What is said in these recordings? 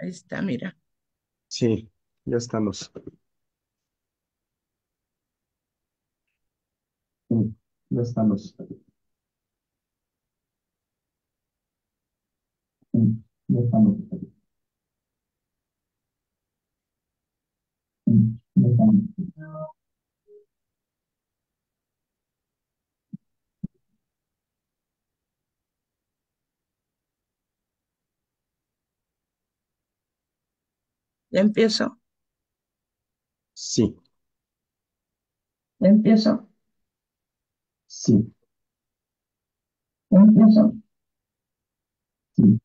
Ahí está, mira. Sí, ya estamos. ya estamos. ya estamos. ya estamos. ¿Ya empiezo? Sí, empiezo? sí, ¿Ya empiezo? sí,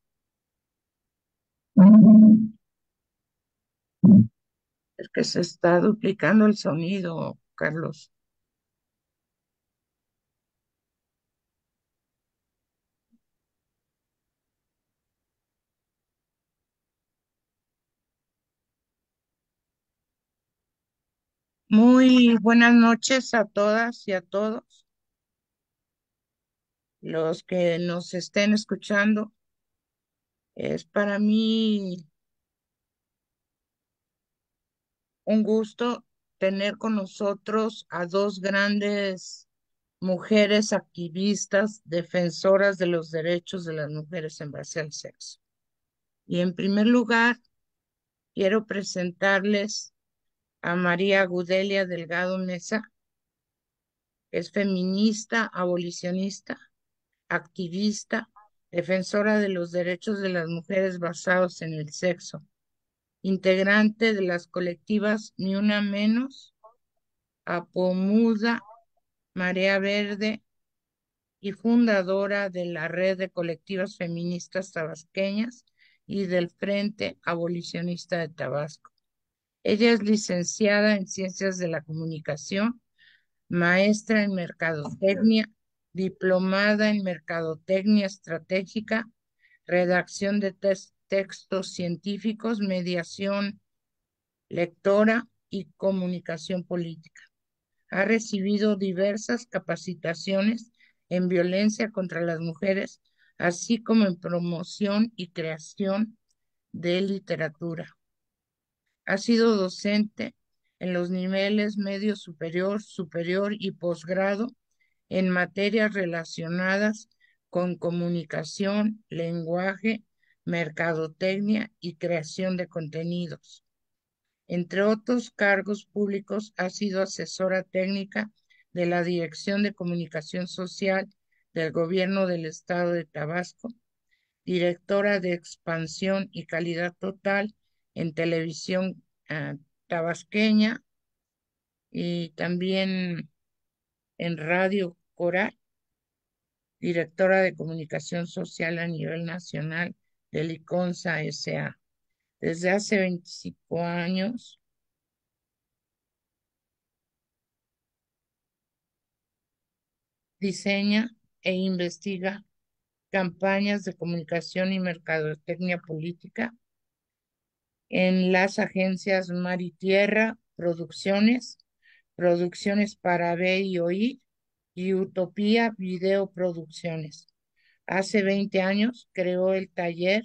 Es que se está duplicando el sonido, Carlos. Muy buenas noches a todas y a todos los que nos estén escuchando. Es para mí un gusto tener con nosotros a dos grandes mujeres activistas, defensoras de los derechos de las mujeres en base al sexo. Y en primer lugar, quiero presentarles a María Gudelia Delgado Mesa, es feminista, abolicionista, activista, defensora de los derechos de las mujeres basados en el sexo, integrante de las colectivas Ni Una Menos, Apomuda, Marea Verde y fundadora de la red de colectivas feministas tabasqueñas y del Frente Abolicionista de Tabasco. Ella es licenciada en Ciencias de la Comunicación, maestra en Mercadotecnia, diplomada en Mercadotecnia Estratégica, redacción de textos científicos, mediación lectora y comunicación política. Ha recibido diversas capacitaciones en violencia contra las mujeres, así como en promoción y creación de literatura. Ha sido docente en los niveles medio superior, superior y posgrado en materias relacionadas con comunicación, lenguaje, mercadotecnia y creación de contenidos. Entre otros cargos públicos, ha sido asesora técnica de la Dirección de Comunicación Social del Gobierno del Estado de Tabasco, directora de Expansión y Calidad Total en televisión ah, tabasqueña y también en Radio Coral, directora de comunicación social a nivel nacional de Liconza S.A. Desde hace 25 años diseña e investiga campañas de comunicación y mercadotecnia política en las agencias Mar y Tierra, Producciones, Producciones para Ver y Oír y Utopía Video Producciones. Hace 20 años creó el taller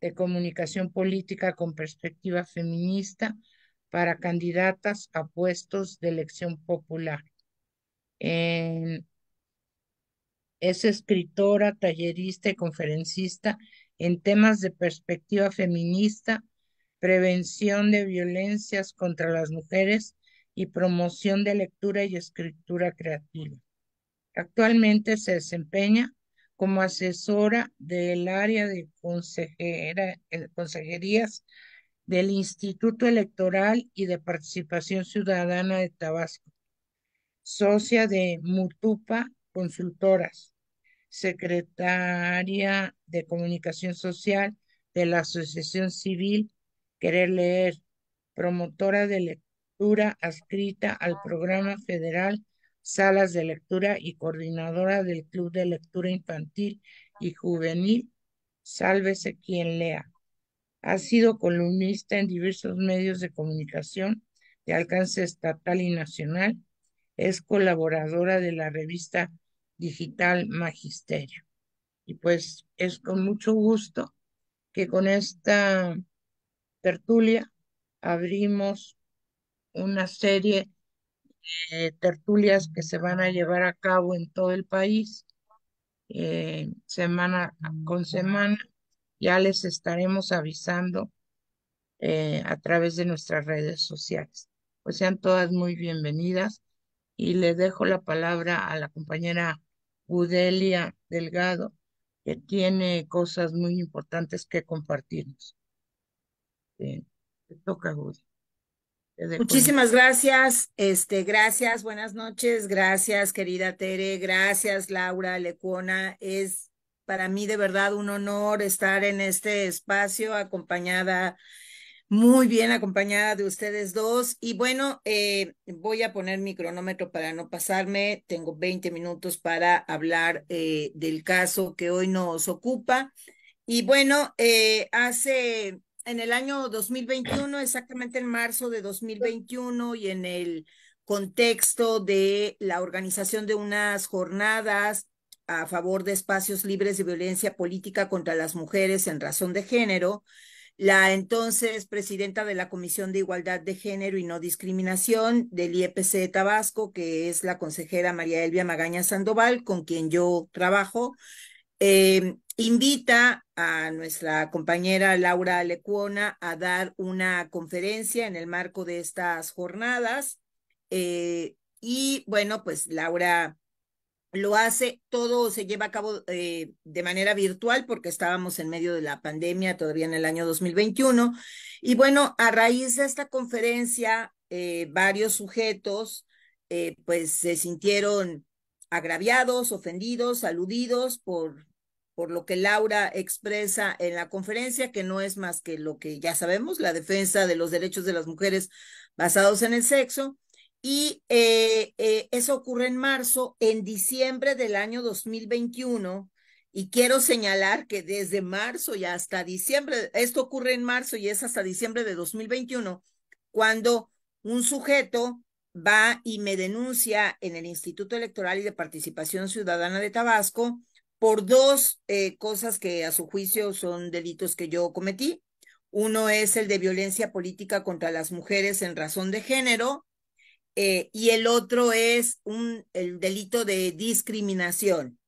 de comunicación política con perspectiva feminista para candidatas a puestos de elección popular. es escritora, tallerista y conferencista en temas de perspectiva feminista, prevención de violencias contra las mujeres y promoción de lectura y escritura creativa. Actualmente se desempeña como asesora del área de eh, consejerías del Instituto Electoral y de Participación Ciudadana de Tabasco, socia de Mutupa Consultoras, secretaria de Comunicación Social de la Asociación Civil Querer Leer, promotora de lectura adscrita al programa federal Salas de Lectura y coordinadora del Club de Lectura Infantil y Juvenil, Sálvese quien lea. Ha sido columnista en diversos medios de comunicación de alcance estatal y nacional. Es colaboradora de la revista digital Magisterio. Y pues es con mucho gusto que con esta tertulia, abrimos una serie de tertulias que se van a llevar a cabo en todo el país, eh, semana con semana. Ya les estaremos avisando eh, a través de nuestras redes sociales. Pues sean todas muy bienvenidas y le dejo la palabra a la compañera Udelia Delgado, que tiene cosas muy importantes que compartirnos. Este, toca, Muchísimas gracias, este, gracias, buenas noches, gracias querida Tere, gracias Laura Lecuona, es para mí de verdad un honor estar en este espacio acompañada, muy bien acompañada de ustedes dos y bueno, eh, voy a poner mi cronómetro para no pasarme, tengo 20 minutos para hablar eh, del caso que hoy nos ocupa y bueno, eh, hace en el año 2021, exactamente en marzo de 2021 y en el contexto de la organización de unas jornadas a favor de espacios libres de violencia política contra las mujeres en razón de género, la entonces presidenta de la Comisión de Igualdad de Género y No Discriminación del IEPC Tabasco, que es la consejera María Elvia Magaña Sandoval, con quien yo trabajo, eh, invita a nuestra compañera Laura Lecuona a dar una conferencia en el marco de estas jornadas. Eh, y bueno, pues Laura lo hace, todo se lleva a cabo eh, de manera virtual porque estábamos en medio de la pandemia todavía en el año 2021. Y bueno, a raíz de esta conferencia, varios sujetos pues se sintieron agraviados, ofendidos, aludidos por, por lo que Laura expresa en la conferencia, que no es más que lo que ya sabemos, la defensa de los derechos de las mujeres basados en el sexo. Y eh, eh, eso ocurre en marzo, en diciembre del año 2021. Y quiero señalar que desde marzo y hasta diciembre, esto ocurre en marzo y es hasta diciembre de 2021, cuando un sujeto va y me denuncia en el Instituto Electoral y de Participación Ciudadana de Tabasco por dos eh, cosas que a su juicio son delitos que yo cometí. Uno es el de violencia política contra las mujeres en razón de género eh, y el otro es un, el delito de discriminación.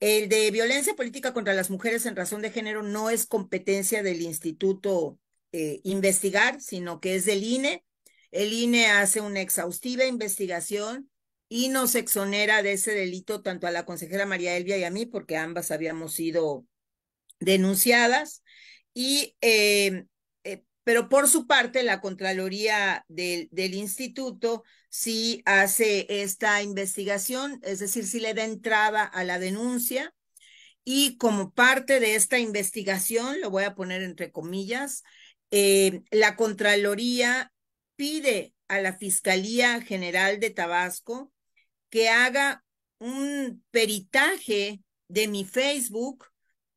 El de violencia política contra las mujeres en razón de género no es competencia del instituto eh, investigar, sino que es del INE el INE hace una exhaustiva investigación y nos exonera de ese delito tanto a la consejera María Elvia y a mí, porque ambas habíamos sido denunciadas. Y, em, eh, pero por su parte, la Contraloría del, Instituto sí hace esta investigación, es decir, sí le da entrada a la denuncia. Y como parte de esta investigación, lo voy a poner entre comillas, em, la Contraloría pide a la Fiscalía General de Tabasco que haga un peritaje de mi Facebook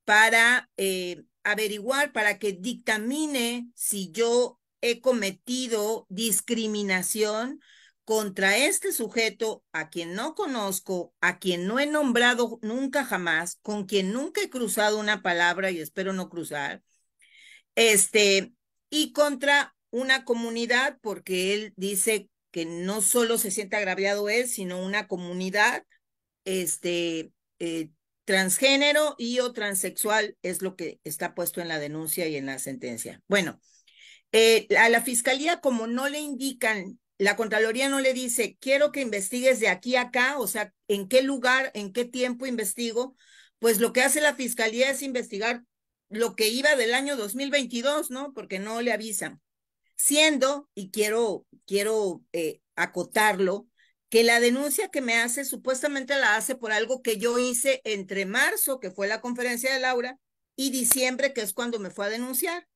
para eh, averiguar, para que dictamine si yo he cometido discriminación contra este sujeto a quien no conozco, a quien no he nombrado nunca jamás, con quien nunca he cruzado una palabra y espero no cruzar, este, y contra una comunidad, porque él dice que no solo se siente agraviado él, sino una comunidad este, eh, transgénero y o transexual, es lo que está puesto en la denuncia y en la sentencia. Bueno, eh, a la fiscalía, como no le indican, la Contraloría no le dice, quiero que investigues de aquí a acá, o sea, en qué lugar, en qué tiempo investigo, pues lo que hace la fiscalía es investigar lo que iba del año 2022, ¿no? Porque no le avisan siendo, y quiero, quiero eh, acotarlo, que la denuncia que me hace supuestamente la hace por algo que yo hice entre marzo, que fue la conferencia de Laura, y diciembre, que es cuando me fue a denunciar.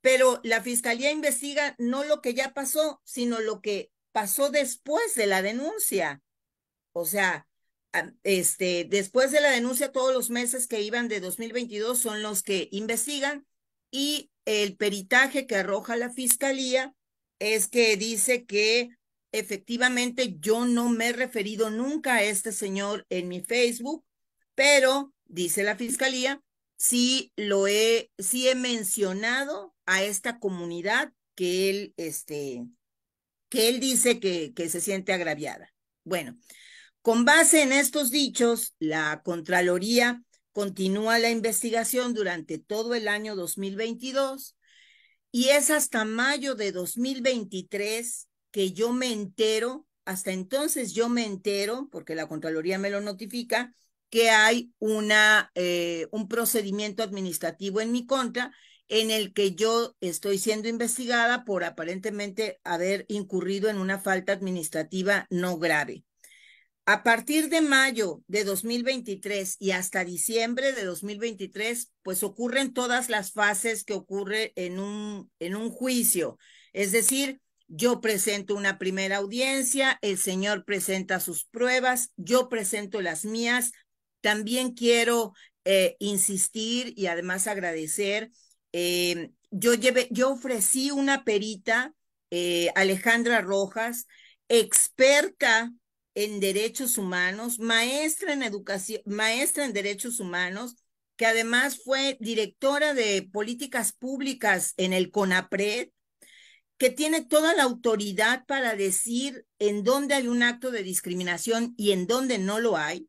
Pero la fiscalía investiga no lo que ya pasó, sino lo que pasó después de la denuncia. O sea, este, después de la denuncia, todos los meses que iban de 2022 son los que investigan y el peritaje que arroja la fiscalía es que dice que efectivamente yo no me he referido nunca a este señor en mi Facebook, pero dice la fiscalía, sí lo he, sí he mencionado a esta comunidad que él, este, que él dice que, que se siente agraviada. Bueno, con base en estos dichos, la Contraloría Continúa la investigación durante todo el año 2022 y es hasta mayo de 2023 que yo me entero, hasta entonces yo me entero, porque la Contraloría me lo notifica, que hay una, eh, un procedimiento administrativo en mi contra en el que yo estoy siendo investigada por aparentemente haber incurrido en una falta administrativa no grave. A partir de mayo de 2023 y hasta diciembre de 2023, pues ocurren todas las fases que ocurre en un, en un juicio. Es decir, yo presento una primera audiencia, el señor presenta sus pruebas, yo presento las mías. También quiero eh, insistir y además agradecer. Eh, yo, llevé, yo ofrecí una perita, eh, Alejandra Rojas, experta en derechos humanos, maestra en educación, maestra en derechos humanos, que además fue directora de políticas públicas en el CONAPRED, que tiene toda la autoridad para decir en dónde hay un acto de discriminación y en dónde no lo hay.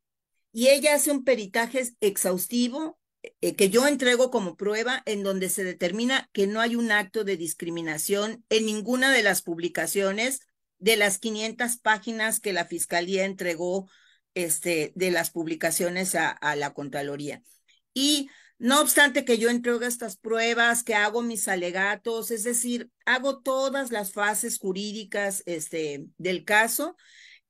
Y ella hace un peritaje exhaustivo eh, que yo entrego como prueba en donde se determina que no hay un acto de discriminación en ninguna de las publicaciones de las 500 páginas que la Fiscalía entregó este, de las publicaciones a, la Contraloría. Y no obstante que yo entrego estas pruebas, que hago mis alegatos, es decir, hago todas las fases jurídicas este, del caso,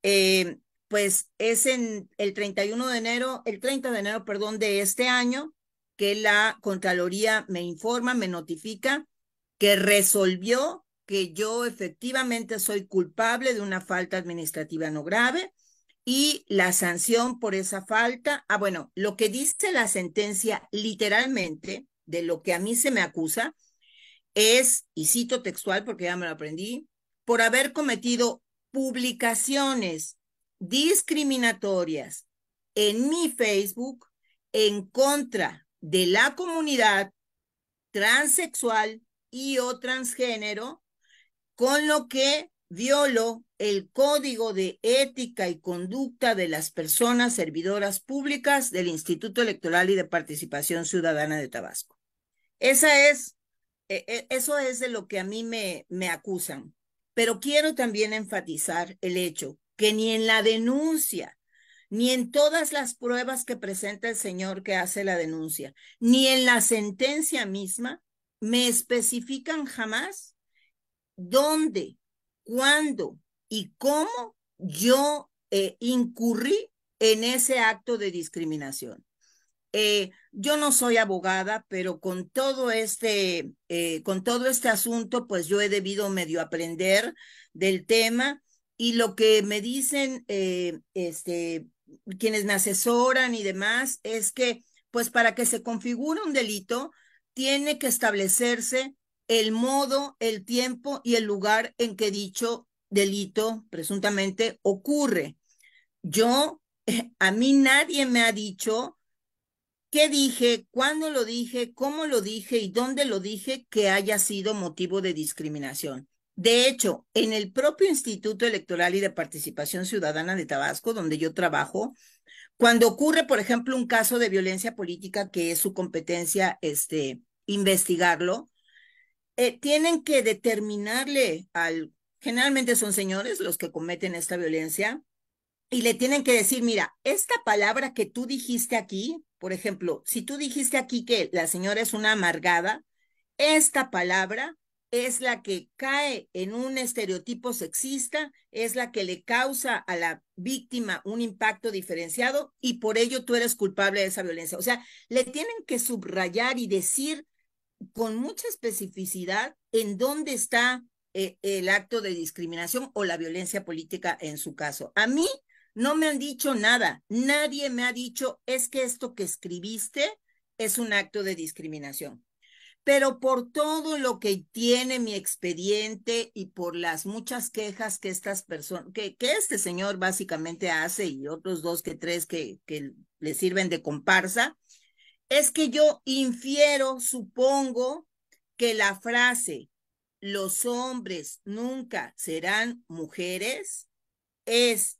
eh, pues es en el 31 de enero, el 30 de enero, perdón, de este año, que la Contraloría me informa, me notifica que resolvió que yo efectivamente soy culpable de una falta administrativa no grave y la sanción por esa falta, ah, bueno, lo que dice la sentencia literalmente de lo que a mí se me acusa es, y cito textual porque ya me lo aprendí, por haber cometido publicaciones discriminatorias en mi Facebook en contra de la comunidad transexual y o transgénero con lo que violó el Código de Ética y Conducta de las Personas Servidoras Públicas del Instituto Electoral y de Participación Ciudadana de Tabasco. Esa es, e, e, eso es de lo que a mí me, me acusan. Pero quiero también enfatizar el hecho que ni en la denuncia, ni en todas las pruebas que presenta el señor que hace la denuncia, ni en la sentencia misma, me especifican jamás dónde, cuándo y cómo yo eh, incurrí en ese acto de discriminación. Eh, yo no soy abogada, pero con todo este, eh, con todo este asunto, pues yo he debido medio aprender del tema y lo que me dicen este, quienes me asesoran y demás es que, pues para que se configure un delito, tiene que establecerse el modo, el tiempo y el lugar en que dicho delito presuntamente ocurre. Yo, eh, a mí nadie me ha dicho qué dije, cuándo lo dije, cómo lo dije y dónde lo dije que haya sido motivo de discriminación. De hecho, en el propio Instituto Electoral y de Participación Ciudadana de Tabasco, donde yo trabajo, cuando ocurre, por ejemplo, un caso de violencia política que es su competencia este, investigarlo, eh, tienen que determinarle al, generalmente son señores los que cometen esta violencia, y le tienen que decir, mira, esta palabra que tú dijiste aquí, por ejemplo, si tú dijiste aquí que la señora es una amargada, esta palabra es la que cae en un estereotipo sexista, es la que le causa a la víctima un impacto diferenciado y por ello tú eres culpable de esa violencia. O sea, le tienen que subrayar y decir con mucha especificidad en dónde está eh, el acto de discriminación o la violencia política en su caso. A mí no me han dicho nada, nadie me ha dicho, es que esto que escribiste es un acto de discriminación. Pero por todo lo que tiene mi expediente y por las muchas quejas que estas personas, que, que este señor básicamente hace y otros dos que tres que, que le sirven de comparsa, es que yo infiero, supongo, que la frase los hombres nunca serán mujeres es,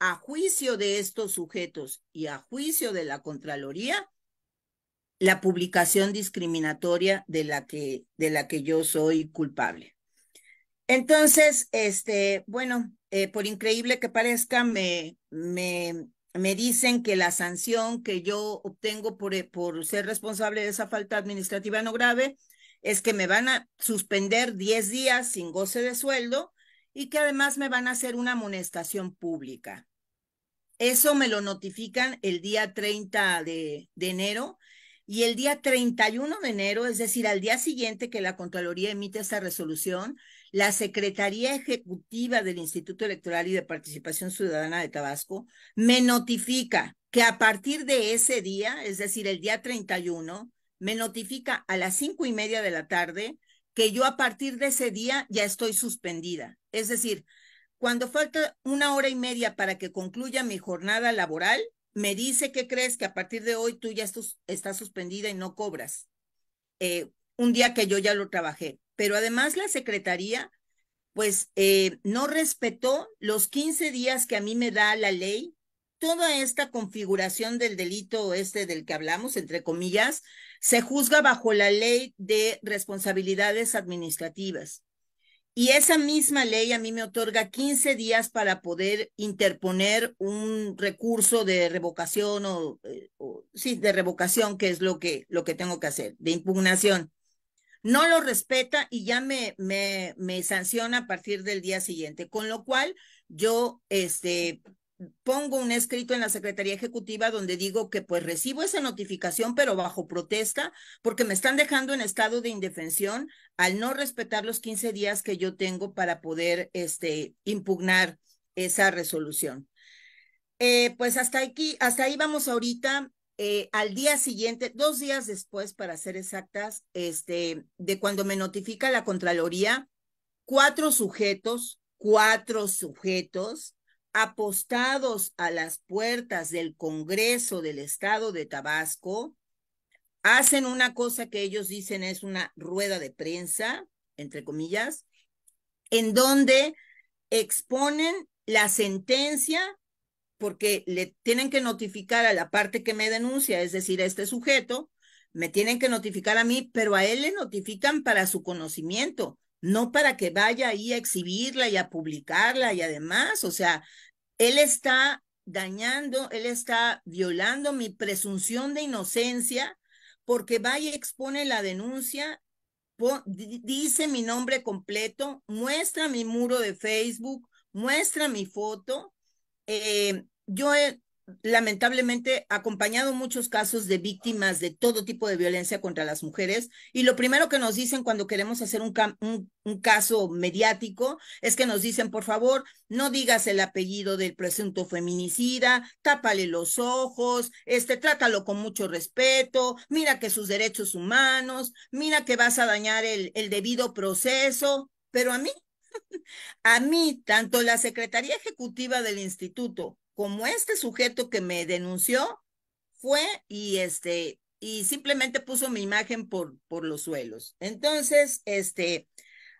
a juicio de estos sujetos y a juicio de la Contraloría, la publicación discriminatoria de la que, de la que yo soy culpable. Entonces, este, bueno, eh, por increíble que parezca, me, me me dicen que la sanción que yo obtengo por, eh, por ser responsable de esa falta administrativa no grave es que me van a suspender 10 días sin goce de sueldo y que además me van a hacer una amonestación pública. Eso me lo notifican el día 30 de, de enero y el día 31 de enero, es decir, al día siguiente que la Contraloría emite esta resolución, la Secretaría Ejecutiva del Instituto Electoral y de Participación Ciudadana de Tabasco me notifica que a partir de ese día, es decir, el día 31, me notifica a las cinco y media de la tarde que yo a partir de ese día ya estoy suspendida. Es decir, cuando falta una hora y media para que concluya mi jornada laboral, me dice que crees que a partir de hoy tú ya estás, suspendida y no cobras. Eh, un día que yo ya lo trabajé pero además la Secretaría pues eh, no respetó los 15 días que a mí me da la ley, toda esta configuración del delito este del que hablamos, entre comillas, se juzga bajo la ley de responsabilidades administrativas. Y esa misma ley a mí me otorga 15 días para poder interponer un recurso de revocación eh, o, sí, de revocación, que es lo que, lo que tengo que hacer, de impugnación no lo respeta y ya me, me, me sanciona a partir del día siguiente. Con lo cual, yo este, pongo un escrito en la Secretaría Ejecutiva donde digo que pues recibo esa notificación, pero bajo protesta, porque me están dejando en estado de indefensión al no respetar los 15 días que yo tengo para poder este, impugnar esa resolución. Eh, pues hasta aquí, hasta ahí vamos ahorita. Eh, al día siguiente, dos días después, para ser exactas, este, de cuando me notifica la Contraloría, cuatro sujetos, cuatro sujetos apostados a las puertas del Congreso del Estado de Tabasco, hacen una cosa que ellos dicen es una rueda de prensa, entre comillas, en donde exponen la sentencia porque le tienen que notificar a la parte que me denuncia, es decir, a este sujeto, me tienen que notificar a mí, pero a él le notifican para su conocimiento, no para que vaya ahí a exhibirla y a publicarla y además, o sea, él está dañando, él está violando mi presunción de inocencia porque va y expone la denuncia, dice mi nombre completo, muestra mi muro de Facebook, muestra mi foto eh, yo he lamentablemente acompañado muchos casos de víctimas de todo tipo de violencia contra las mujeres y lo primero que nos dicen cuando queremos hacer un, caso mediático es que nos dicen, por favor, no digas el apellido del presunto feminicida, tápale los ojos, este, trátalo con mucho respeto, mira que sus derechos humanos, mira que vas a dañar el, el debido proceso, pero a mí a mí, tanto la Secretaría Ejecutiva del Instituto como este sujeto que me denunció fue y este y simplemente puso mi imagen por, por los suelos. Entonces, este,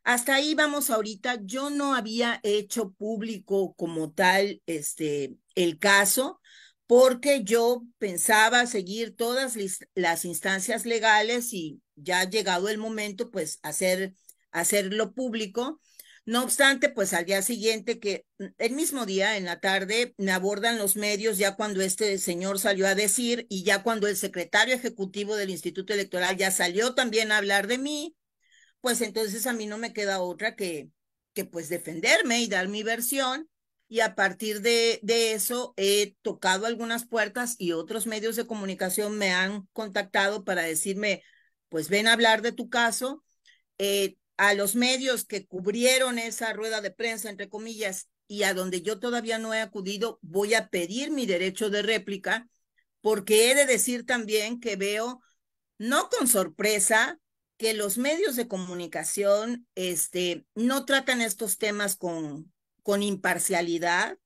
hasta ahí vamos ahorita. Yo no había hecho público como tal este, el caso porque yo pensaba seguir todas las instancias legales y ya ha llegado el momento, pues, hacer, hacerlo público. No obstante, pues al día siguiente, que mm, el mismo día, en la tarde, me abordan los medios ya cuando este señor salió a decir y ya cuando el secretario ejecutivo del Instituto Electoral ya salió también a hablar de mí, pues entonces a mí no me queda otra que, que pues defenderme y dar mi versión. Y a partir de, de eso he tocado algunas puertas y otros medios de comunicación me han contactado para decirme, pues ven a hablar de tu caso. Eh, a los medios que cubrieron esa rueda de prensa, entre comillas, y a donde yo todavía no he acudido, voy a pedir mi derecho de réplica, porque he de decir también que veo, no con sorpresa, que los medios de comunicación este, no tratan estos temas con, con imparcialidad,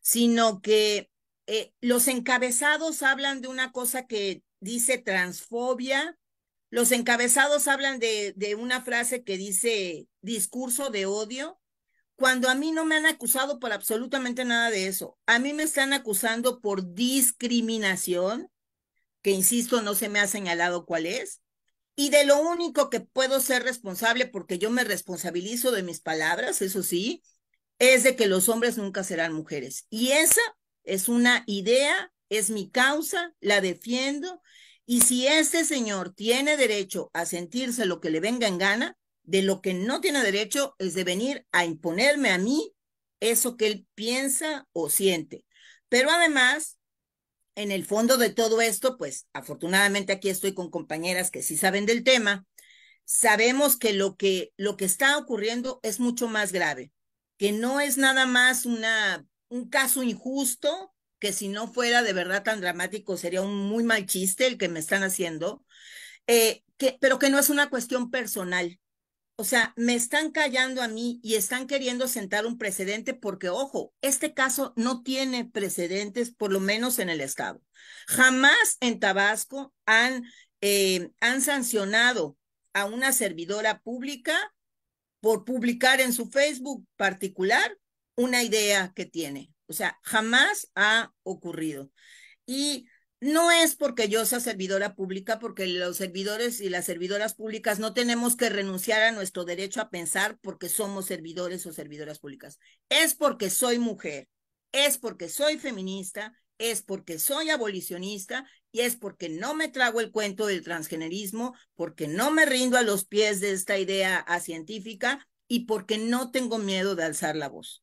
sino que eh, los encabezados hablan de una cosa que dice transfobia, los encabezados hablan de, una frase que dice discurso de odio, cuando a mí no me han acusado por absolutamente nada de eso. A mí me están acusando por discriminación, que insisto, no se me ha señalado cuál es, y de lo único que puedo ser responsable, porque yo me responsabilizo de mis palabras, eso sí, es de que los hombres nunca serán mujeres. Y esa es una idea, es mi causa, la defiendo y si este señor tiene derecho a sentirse lo que le venga en gana, de lo que no tiene derecho es de venir a imponerme a mí eso que él piensa o siente. Pero además, en el fondo de todo esto, pues afortunadamente aquí estoy con compañeras que sí saben del tema, sabemos que lo que, lo que está ocurriendo es mucho más grave, que no es nada más una, un caso injusto que si no fuera de verdad tan dramático sería un muy mal chiste el que me están haciendo, eh, que, pero que no es una cuestión personal. O sea, me están callando a mí y están queriendo sentar un precedente porque, ojo, este caso no tiene precedentes, por lo menos en el Estado. Jamás en Tabasco han, eh, han sancionado a una servidora pública por publicar en su Facebook particular una idea que tiene. O sea, jamás ha ocurrido. Y no es porque yo sea servidora pública, porque los servidores y las servidoras públicas no tenemos que renunciar a nuestro derecho a pensar porque somos servidores o servidoras públicas. Es porque soy mujer, es porque soy feminista, es porque soy abolicionista y es porque no me trago el cuento del transgenerismo, porque no me rindo a los pies de esta idea científica y porque no tengo miedo de alzar la voz.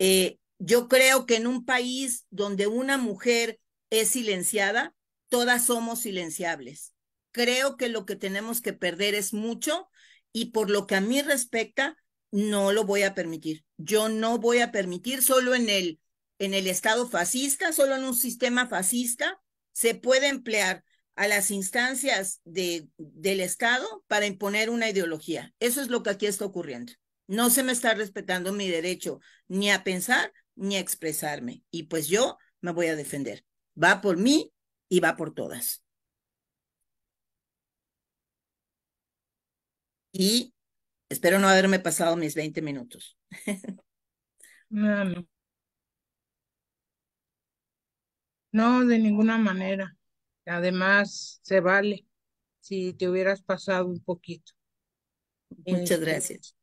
Eh, yo creo que en un país donde una mujer es silenciada, todas somos silenciables. Creo que lo que tenemos que perder es mucho y por lo que a mí respecta, no lo voy a permitir. Yo no voy a permitir solo en el, en el Estado fascista, solo en un sistema fascista, se puede emplear a las instancias de, del Estado para imponer una ideología. Eso es lo que aquí está ocurriendo. No se me está respetando mi derecho ni a pensar ni expresarme. Y pues yo me voy a defender. Va por mí y va por todas. Y espero no haberme pasado mis 20 minutos. no, no. No, de ninguna manera. Además, se vale si te hubieras pasado un poquito. Muchas gracias. Este,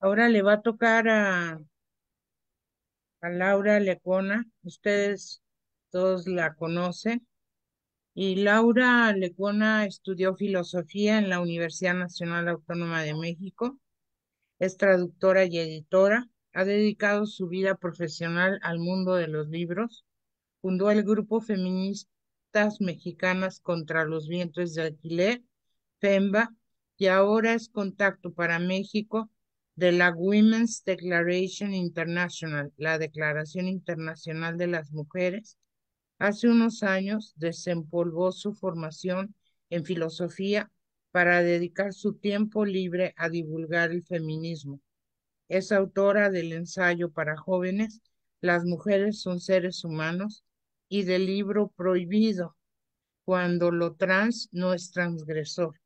ahora le va a tocar a Laura Lecona, ustedes todos la conocen. Y Laura Lecona estudió filosofía en la Universidad Nacional Autónoma de México. Es traductora y editora. Ha dedicado su vida profesional al mundo de los libros. Fundó el grupo Feministas Mexicanas contra los Vientos de Alquiler, FEMBA, y ahora es Contacto para México, de la Women's Declaration International, la Declaración Internacional de las Mujeres, hace unos años desempolvó su formación en filosofía para dedicar su tiempo libre a divulgar el feminismo. Es autora del ensayo para jóvenes Las mujeres son seres humanos y del libro Prohibido, cuando lo trans no es transgresor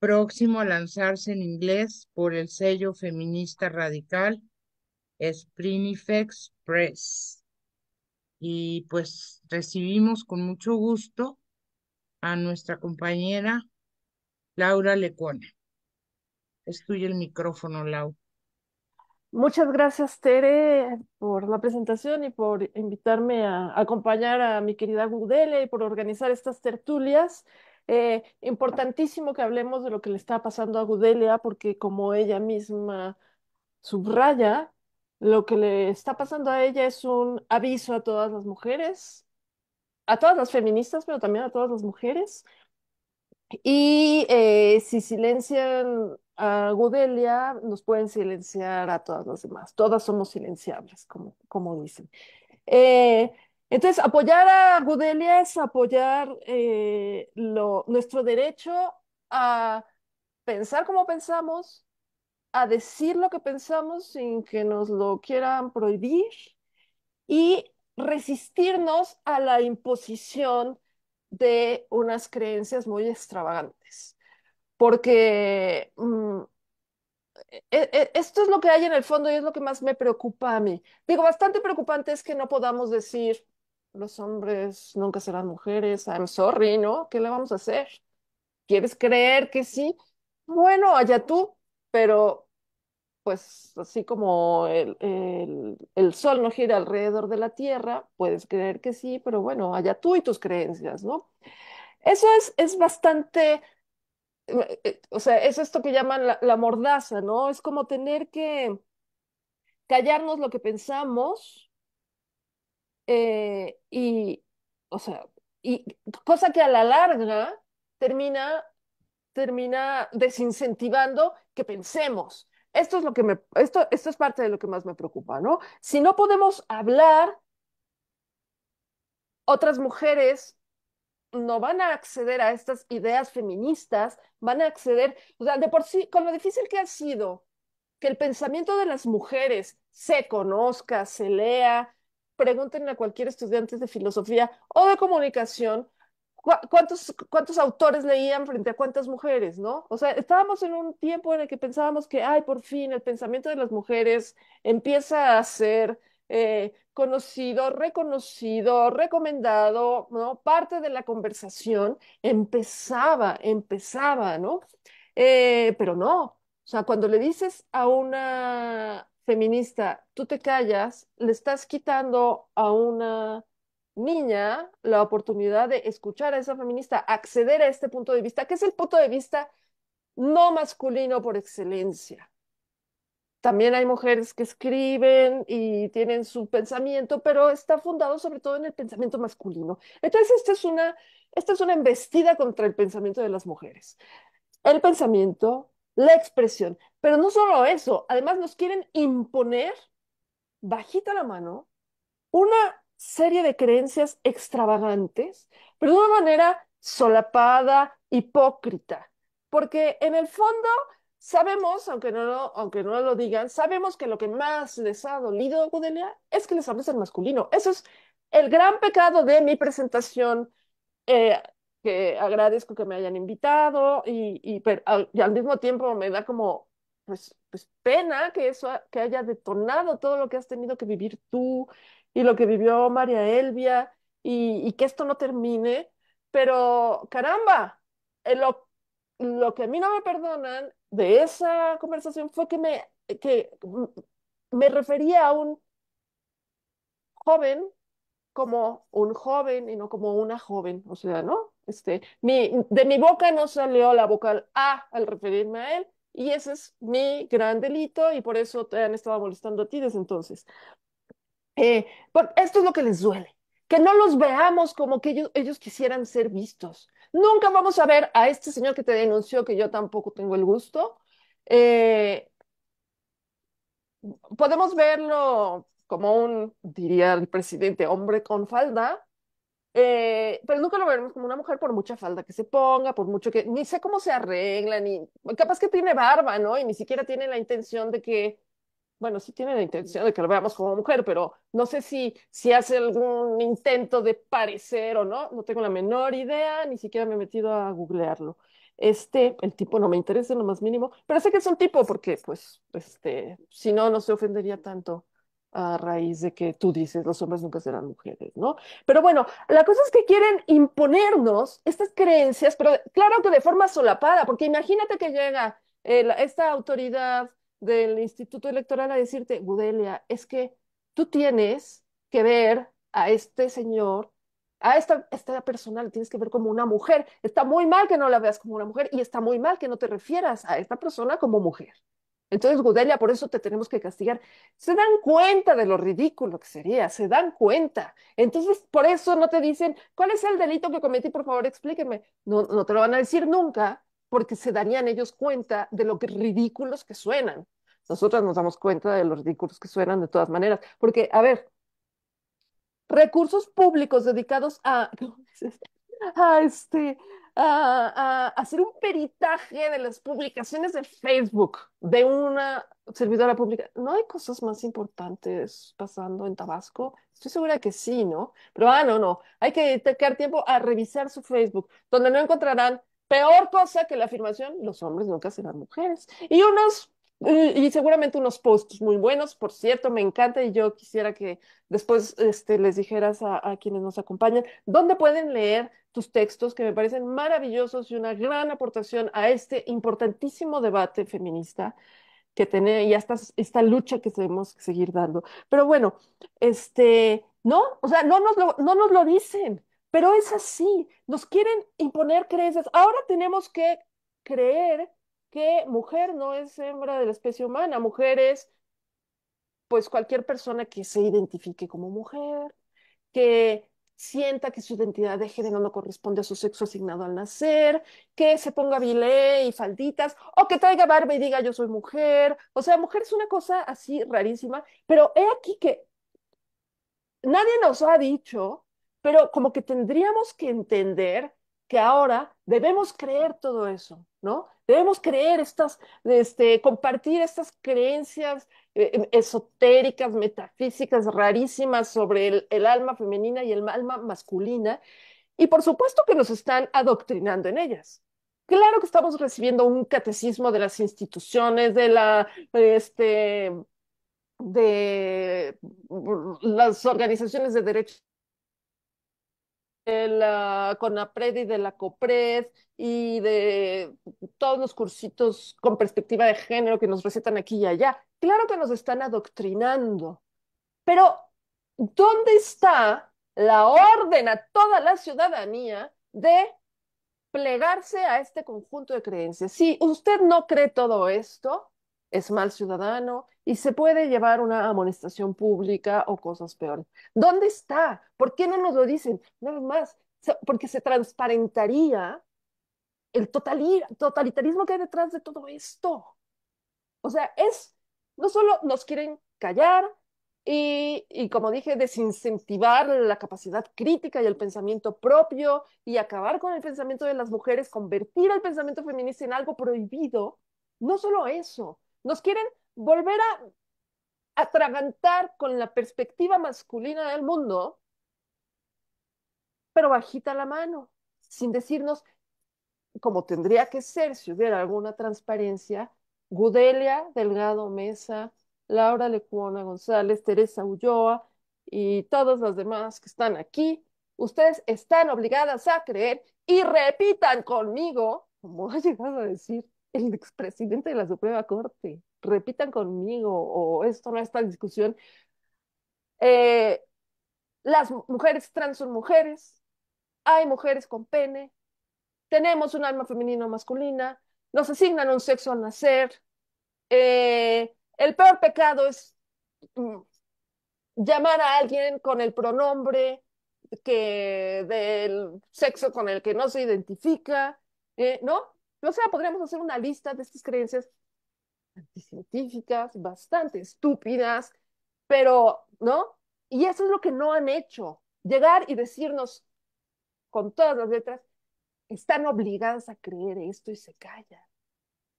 próximo a lanzarse en inglés por el sello feminista radical Sprinifex Press. Y pues recibimos con mucho gusto a nuestra compañera Laura Lecona. Es el micrófono, Laura. Muchas gracias, Tere, por la presentación y por invitarme a acompañar a mi querida Gudele y por organizar estas tertulias. Eh, importantísimo que hablemos de lo que le está pasando a Gudelia, porque como ella misma subraya, lo que le está pasando a ella es un aviso a todas las mujeres, a todas las feministas, pero también a todas las mujeres. Y eh, si silencian a Gudelia, nos pueden silenciar a todas las demás. Todas somos silenciables, como, como dicen. Eh, entonces, apoyar a Gudelia es apoyar eh, nuestro derecho a pensar como pensamos, a decir lo que pensamos sin que nos lo quieran prohibir y resistirnos a la imposición de unas creencias muy extravagantes. Porque mm, e, e, esto es lo que hay en el fondo y es lo que más me preocupa a mí. Digo, bastante preocupante es que no podamos decir los hombres nunca serán mujeres, I'm sorry, ¿no? ¿Qué le vamos a hacer? ¿Quieres creer que sí? Bueno, allá tú, pero pues así como el, el, el, sol no gira alrededor de la Tierra, puedes creer que sí, pero bueno, allá tú y tus creencias, ¿no? Eso es, es bastante, eh, eh, o sea, es esto que llaman la mordaza, ¿no? Es como tener que callarnos lo que pensamos eh, y, o sea, y cosa que a la larga termina, termina desincentivando que pensemos. Esto es lo que me, esto, esto es parte de lo que más me preocupa, ¿no? Si no podemos hablar, otras mujeres no van a acceder a estas ideas feministas, van a acceder, o sea, de por sí, con lo difícil que ha sido que el pensamiento de las mujeres se conozca, se lea, pregunten a cualquier estudiante de filosofía o de comunicación cuántos, cuántos autores leían frente a cuántas mujeres, ¿no? O sea, estábamos en un tiempo en el que pensábamos que, ay, por fin, el pensamiento de las mujeres empieza a ser eh, conocido, reconocido, recomendado, ¿no? Parte de la conversación empezaba, empezaba, ¿no? Eh, pero no, o sea, cuando le dices a una, feminista, tú te callas, le estás quitando a una niña la oportunidad de escuchar a esa feminista, acceder a este punto de vista, que es el punto de vista no masculino por excelencia. También hay mujeres que escriben y tienen su pensamiento, pero está fundado sobre todo en el pensamiento masculino. Entonces, esta es una, esta es una embestida contra el pensamiento de las mujeres. El pensamiento la expresión. Pero no solo eso, además nos quieren imponer, bajita la mano, una serie de creencias extravagantes, pero de una manera solapada, hipócrita, porque en el fondo sabemos, aunque no, lo, aunque no lo digan, sabemos que lo que más les ha dolido a es que les hables ser masculino. Eso es el gran pecado de mi presentación eh, que agradezco que me hayan invitado y, pero, al, mismo tiempo me da como pues, pues pena que eso que haya detonado todo lo que has tenido que vivir tú y lo que vivió María Elvia y, que esto no termine, pero caramba, eh, lo, lo, que a mí no me perdonan de esa conversación fue que me, que me refería a un joven como un joven y no como una joven, o sea, ¿no? Este, de mi boca no salió la vocal A al referirme a él, y ese es mi gran delito, y por eso te han estado molestando a ti desde entonces. Eh, esto es lo que les duele, que no los veamos como que ellos, ellos quisieran ser vistos. Nunca vamos a ver a este señor que te denunció que yo tampoco tengo el gusto. Eh, podemos verlo como un, diría el presidente, hombre con falda, eh, pero nunca lo veremos como una mujer por mucha falda que se ponga, por mucho que, ni sé cómo se arregla, ni capaz que tiene barba, ¿no? Y ni siquiera tiene la intención de que, bueno, sí tiene la intención de que lo veamos como mujer, pero no sé si, si hace algún intento de parecer o no, no tengo la menor idea, ni siquiera me he metido a googlearlo. Este, el tipo no me interesa en lo más mínimo, pero sé que es un tipo porque, pues, este, si no, no se ofendería tanto a raíz de que tú dices, los hombres nunca serán mujeres, ¿no? Pero bueno, la cosa es que quieren imponernos estas creencias, pero claro que de forma solapada, porque imagínate que llega eh, esta autoridad del Instituto Electoral a decirte, Gudelia, es que tú tienes que ver a este señor, a esta, esta persona la tienes que ver como una mujer. Está muy mal que no la veas como una mujer y está muy mal que no te refieras a esta persona como mujer. Entonces, Gudelia, por eso te tenemos que castigar. Se dan cuenta de lo ridículo que sería, se dan cuenta. Entonces, por eso no te dicen, ¿cuál es el delito que cometí? Por favor, explíqueme. No, no te lo van a decir nunca, porque se darían ellos cuenta de lo ridículos que suenan. Nosotras nos damos cuenta de los ridículos que suenan de todas maneras. Porque, a ver, recursos públicos dedicados a, a, este, a, hacer un peritaje de las publicaciones de Facebook de una servidora pública. ¿No hay cosas más importantes pasando en Tabasco? Estoy segura que sí, ¿no? Pero, ah, no, no. Hay que dedicar tiempo a revisar su Facebook, donde no encontrarán peor cosa que la afirmación, los hombres nunca serán mujeres. Y unos y seguramente unos posts muy buenos, por cierto, me encanta y yo quisiera que después este, les dijeras a, quienes nos acompañan dónde pueden leer tus textos que me parecen maravillosos y una gran aportación a este importantísimo debate feminista que tiene y hasta esta lucha que debemos seguir dando. Pero bueno, este, no, o sea, no nos lo, no nos lo dicen, pero es así, nos quieren imponer creencias. Ahora tenemos que creer que mujer no es hembra de la especie humana, mujer es pues cualquier persona que se identifique como mujer, que sienta que su identidad de género no corresponde a su sexo asignado al nacer, que se ponga bilé y falditas, o que traiga barba y diga yo soy mujer. O sea, mujer es una cosa así rarísima, pero he aquí que nadie nos ha dicho, pero como que tendríamos que entender que ahora debemos creer todo eso, ¿no? Debemos creer estas, este, compartir estas creencias eh, em, esotéricas, metafísicas, rarísimas sobre el, alma femenina y el alma masculina. Y por supuesto que nos están adoctrinando en ellas. Claro que estamos recibiendo un catecismo de las instituciones, de la, este, de mm, las organizaciones de derechos de la CONAPRED y de la COPRED y de todos los cursitos con perspectiva de género que nos recetan aquí y allá. Claro que nos están adoctrinando, pero ¿dónde está la orden a toda la ciudadanía de plegarse a este conjunto de creencias? Si usted no cree todo esto, es mal ciudadano, y se puede llevar una amonestación pública o cosas peores. ¿Dónde está? ¿Por qué no nos lo dicen? Nada más, porque se transparentaría el totalitarismo que hay detrás de todo esto. O sea, es, no solo nos quieren callar y, y, como dije, desincentivar la capacidad crítica y el pensamiento propio y acabar con el pensamiento de las mujeres, convertir el pensamiento feminista en algo prohibido, no solo eso, nos quieren volver a atragantar con la perspectiva masculina del mundo, pero bajita la mano, sin decirnos, como tendría que ser si hubiera alguna transparencia, Gudelia Delgado Mesa, Laura Lecuona González, Teresa Ulloa y todas las demás que están aquí, ustedes están obligadas a creer y repitan conmigo, como ha llegado a decir el expresidente de la Suprema Corte, repitan conmigo o esto no es en discusión. Eh, las mujeres trans son mujeres, hay mujeres con pene, tenemos un alma femenina o masculina, nos asignan un sexo al nacer, eh, el peor pecado es mm, llamar a alguien con el pronombre que del sexo con el que no se identifica, eh, ¿no? O sea, podríamos hacer una lista de estas creencias anticientíficas, bastante estúpidas, pero, ¿no? Y eso es lo que no han hecho, llegar y decirnos con todas las letras, están obligadas a creer esto y se callan.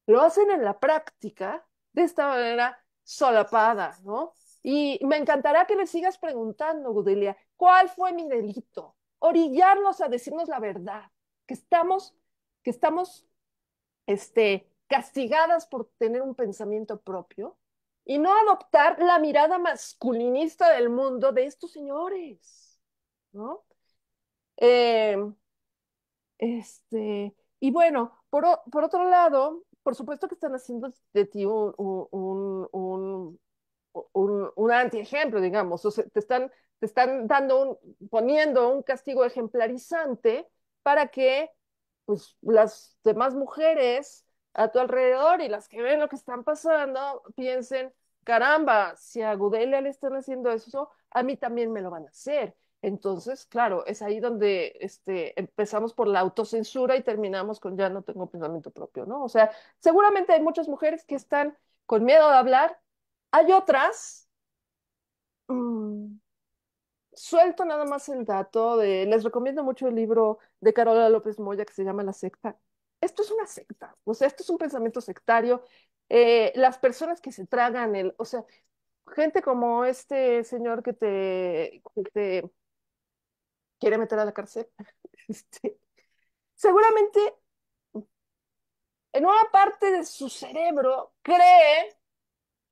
Lo hacen en la práctica de esta manera solapada, ¿no? Y me encantará que le sigas preguntando, Gudelia, ¿cuál fue mi delito? Orillarnos a decirnos la verdad, que estamos, que estamos, este, castigadas por tener un pensamiento propio y no adoptar la mirada masculinista del mundo de estos señores, ¿no? Eh, este, y bueno, por, otro lado, por supuesto que están haciendo de ti un, un, un, antiejemplo, digamos, te están, te están dando un, poniendo un castigo ejemplarizante para que pues, las demás mujeres a tu alrededor y las que ven lo que están pasando piensen, caramba, si a Gudela le están haciendo eso, a mí también me lo van a hacer. Entonces, claro, es ahí donde este, empezamos por la autocensura y terminamos con ya no tengo pensamiento propio, ¿no? O sea, seguramente hay muchas mujeres que están con miedo de hablar, hay otras, mm, suelto nada más el dato de, les recomiendo mucho el libro de Carola López Moya que se llama La secta, esto es una secta, o sea, esto es un pensamiento sectario. Eh, las personas que se tragan el, o sea, gente como este señor que te, quiere meter a la cárcel, este, seguramente en una parte de su cerebro cree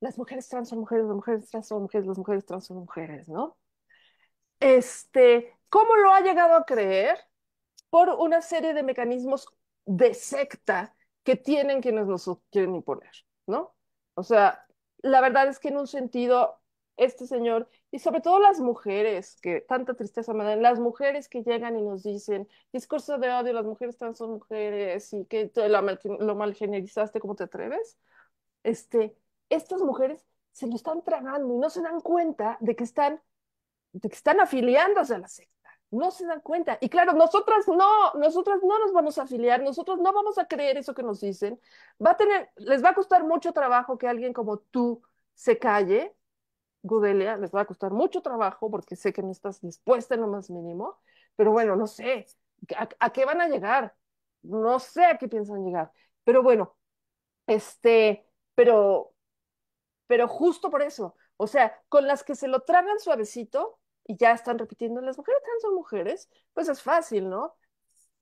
las mujeres trans son mujeres, las mujeres trans son mujeres, las mujeres trans son mujeres, ¿no? Este, ¿cómo lo ha llegado a creer? Por una serie de mecanismos de secta que tienen quienes nos quieren imponer, ¿no? O sea, la verdad es que en un sentido, este señor, y sobre todo las mujeres, que tanta tristeza me dan, las mujeres que llegan y nos dicen, discurso de odio, las mujeres trans son mujeres, y que lo, mal, lo ¿cómo te atreves? Este, estas mujeres se lo están tragando y no se dan cuenta de que están, de que están afiliándose a la secta no se dan cuenta. Y claro, nosotras no, nosotras no nos vamos a afiliar, nosotros no vamos a creer eso que nos dicen. Va a tener, les va a costar mucho trabajo que alguien como tú se calle, Gudelia, les va a costar mucho trabajo porque sé que no estás dispuesta en lo más mínimo, pero bueno, no sé, ¿a, a qué van a llegar? No sé a qué piensan llegar, pero bueno, este, pero, pero justo por eso, o sea, con las que se lo tragan suavecito, y ya están repitiendo, las mujeres trans son mujeres, pues es fácil, ¿no?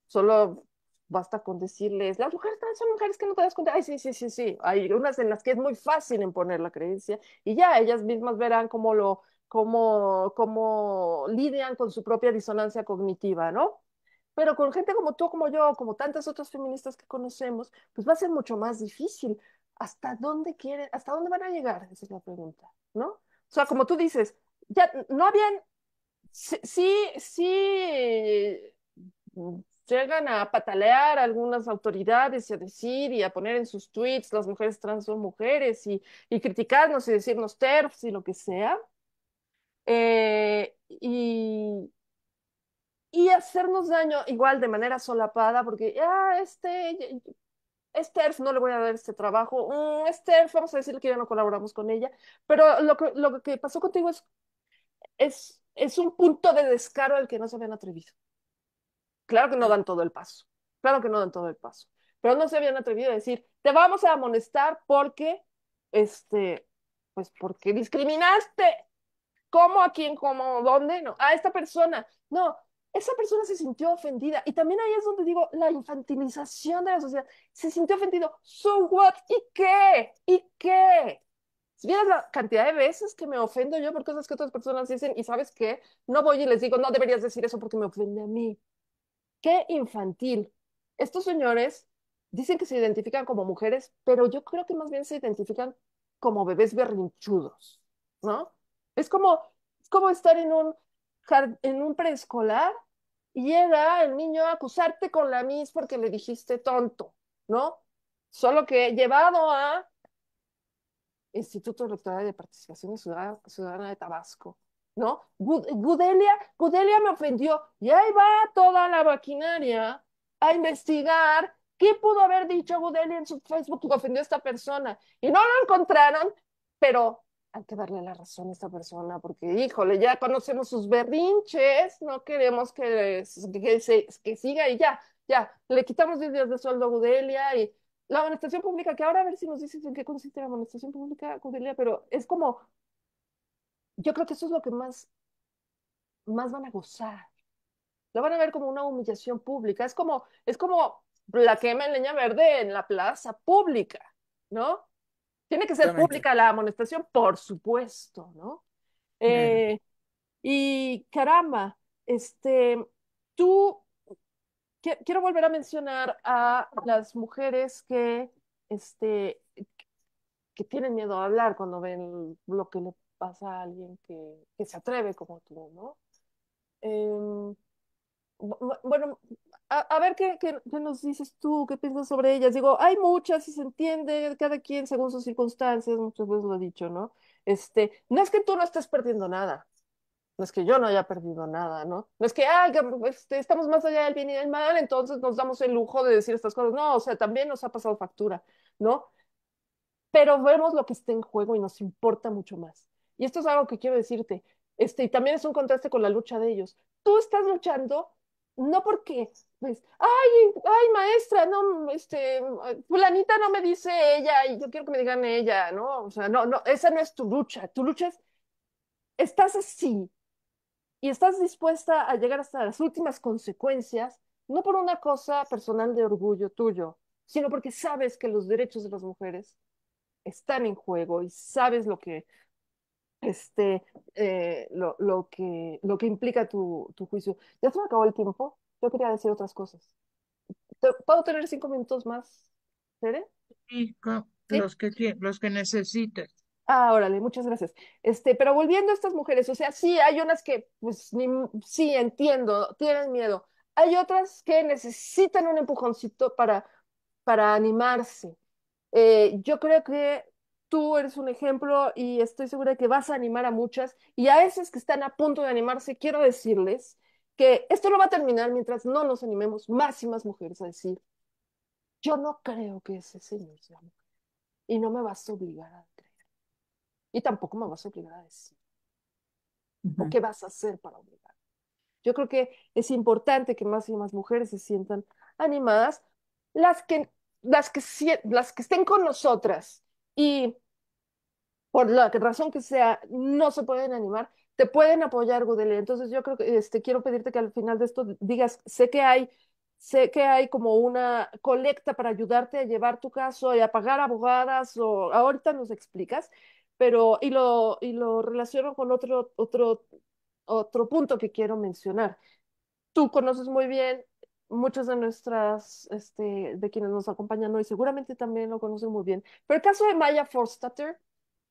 Solo basta con decirles, las mujeres trans son mujeres que no te das cuenta. Ay, sí, sí, sí, sí. Hay unas en las que es muy fácil imponer la creencia y ya ellas mismas verán cómo lo, cómo, cómo lidian con su propia disonancia cognitiva, ¿no? Pero con gente como tú, como yo, como tantas otras feministas que conocemos, pues va a ser mucho más difícil. ¿Hasta dónde quieren, hasta dónde van a llegar? Esa es la pregunta, ¿no? O sea, como tú dices, ya no habían sí, sí mm, llegan a patalear a algunas autoridades y a decir y a poner en sus tweets las mujeres trans son mujeres y, criticarnos y decirnos TERFs y lo que sea. Eh, y, y hacernos daño igual de manera solapada, porque ah, este, es TERF, no le voy a dar este trabajo, mm, es TERF, vamos a decir que ya no colaboramos con ella, pero lo que, lo que pasó contigo es es un punto de descaro al que no se habían atrevido. Claro que no dan todo el paso, claro que no dan todo el paso, pero no se habían atrevido a decir, te vamos a amonestar porque, este, pues porque discriminaste. ¿Cómo? ¿A quién? ¿Cómo? ¿Dónde? No. A esta persona. No, esa persona se sintió ofendida. Y también ahí es donde digo la infantilización de la sociedad. Se sintió ofendido. So what? ¿Y qué? ¿Y qué? Si la cantidad de veces que me ofendo yo por cosas que otras personas dicen y sabes qué, no voy y les digo, no deberías decir eso porque me ofende a mí. Qué infantil. Estos señores dicen que se identifican como mujeres, pero yo creo que más bien se identifican como bebés berrinchudos, ¿no? Es como, como estar en un, en un preescolar y llega el niño a acusarte con la mis porque le dijiste tonto, ¿no? Solo que llevado a Instituto Electoral de Participación Ciudadana, de Tabasco, ¿no? Gudelia, Gudelia me ofendió y ahí va toda la maquinaria a investigar qué pudo haber dicho Gudelia en su Facebook que ofendió a esta persona y no lo encontraron, pero hay que darle la razón a esta persona porque, híjole, ya conocemos sus berrinches, no queremos que, que siga y ya, ya, le quitamos 10 días de sueldo a Gudelia y la amonestación pública, que ahora a ver si nos dices en qué consiste la amonestación pública, Cordelia, pero es como, yo creo que eso es lo que más, más van a gozar. Lo van a ver como una humillación pública. Es como, es como la quema en leña verde en la plaza pública, ¿no? Tiene que ser pública la amonestación, por supuesto, ¿no? Eh, y caramba, este, tú quiero volver a mencionar a las mujeres que, este, que tienen miedo a hablar cuando ven lo que le pasa a alguien que, se atreve como tú, ¿no? Em, bueno, a, ver ¿qué, nos dices tú, qué piensas sobre ellas. Digo, hay muchas y se entiende, cada quien según sus circunstancias, muchas veces lo he dicho, ¿no? Este, no es que tú no estés perdiendo nada, no es que yo no haya perdido nada, ¿no? No es que, ay, este, estamos más allá del bien y del mal, entonces nos damos el lujo de decir estas cosas. No, o sea, también nos ha pasado factura, ¿no? Pero vemos lo que está en juego y nos importa mucho más. Y esto es algo que quiero decirte, este, y también es un contraste con la lucha de ellos. Tú estás luchando no porque, pues, ay, ay, maestra, no, este, fulanita no me dice ella y yo quiero que me digan ella, ¿no? O sea, no, no, esa no es tu lucha, tu lucha estás así y estás dispuesta a llegar hasta las últimas consecuencias, no por una cosa personal de orgullo tuyo, sino porque sabes que los derechos de las mujeres están en juego y sabes lo que, este, eh, lo, lo, que, lo que implica tu, juicio. Ya se me acabó el tiempo, yo quería decir otras cosas. ¿Puedo tener cinco minutos más, Tere? Sí, los que, los que necesites. Ah, órale, muchas gracias. Este, pero volviendo a estas mujeres, o sea, sí, hay unas que, pues, sí, entiendo, tienen miedo. Hay otras que necesitan un empujoncito para, para animarse. Eh, yo creo que tú eres un ejemplo y estoy segura de que vas a animar a muchas y a esas que están a punto de animarse, quiero decirles que esto no va a terminar mientras no nos animemos más y más mujeres a decir, yo no creo que ese señor sea y no me vas a obligar a y tampoco me vas a obligar a decir. ¿O qué vas a hacer para obligar? Yo creo que es importante que más y más mujeres se sientan animadas, las que, las que, las que estén con nosotras y por la razón que sea, no se pueden animar, te pueden apoyar, Gudele. Entonces yo creo que este, quiero pedirte que al final de esto digas, sé que hay sé que hay como una colecta para ayudarte a llevar tu caso y a pagar abogadas o ahorita nos explicas pero y lo, y lo relaciono con otro, otro, otro punto que quiero mencionar. Tú conoces muy bien muchas de nuestras, este, de quienes nos acompañan hoy, seguramente también lo conocen muy bien, pero el caso de Maya Forstater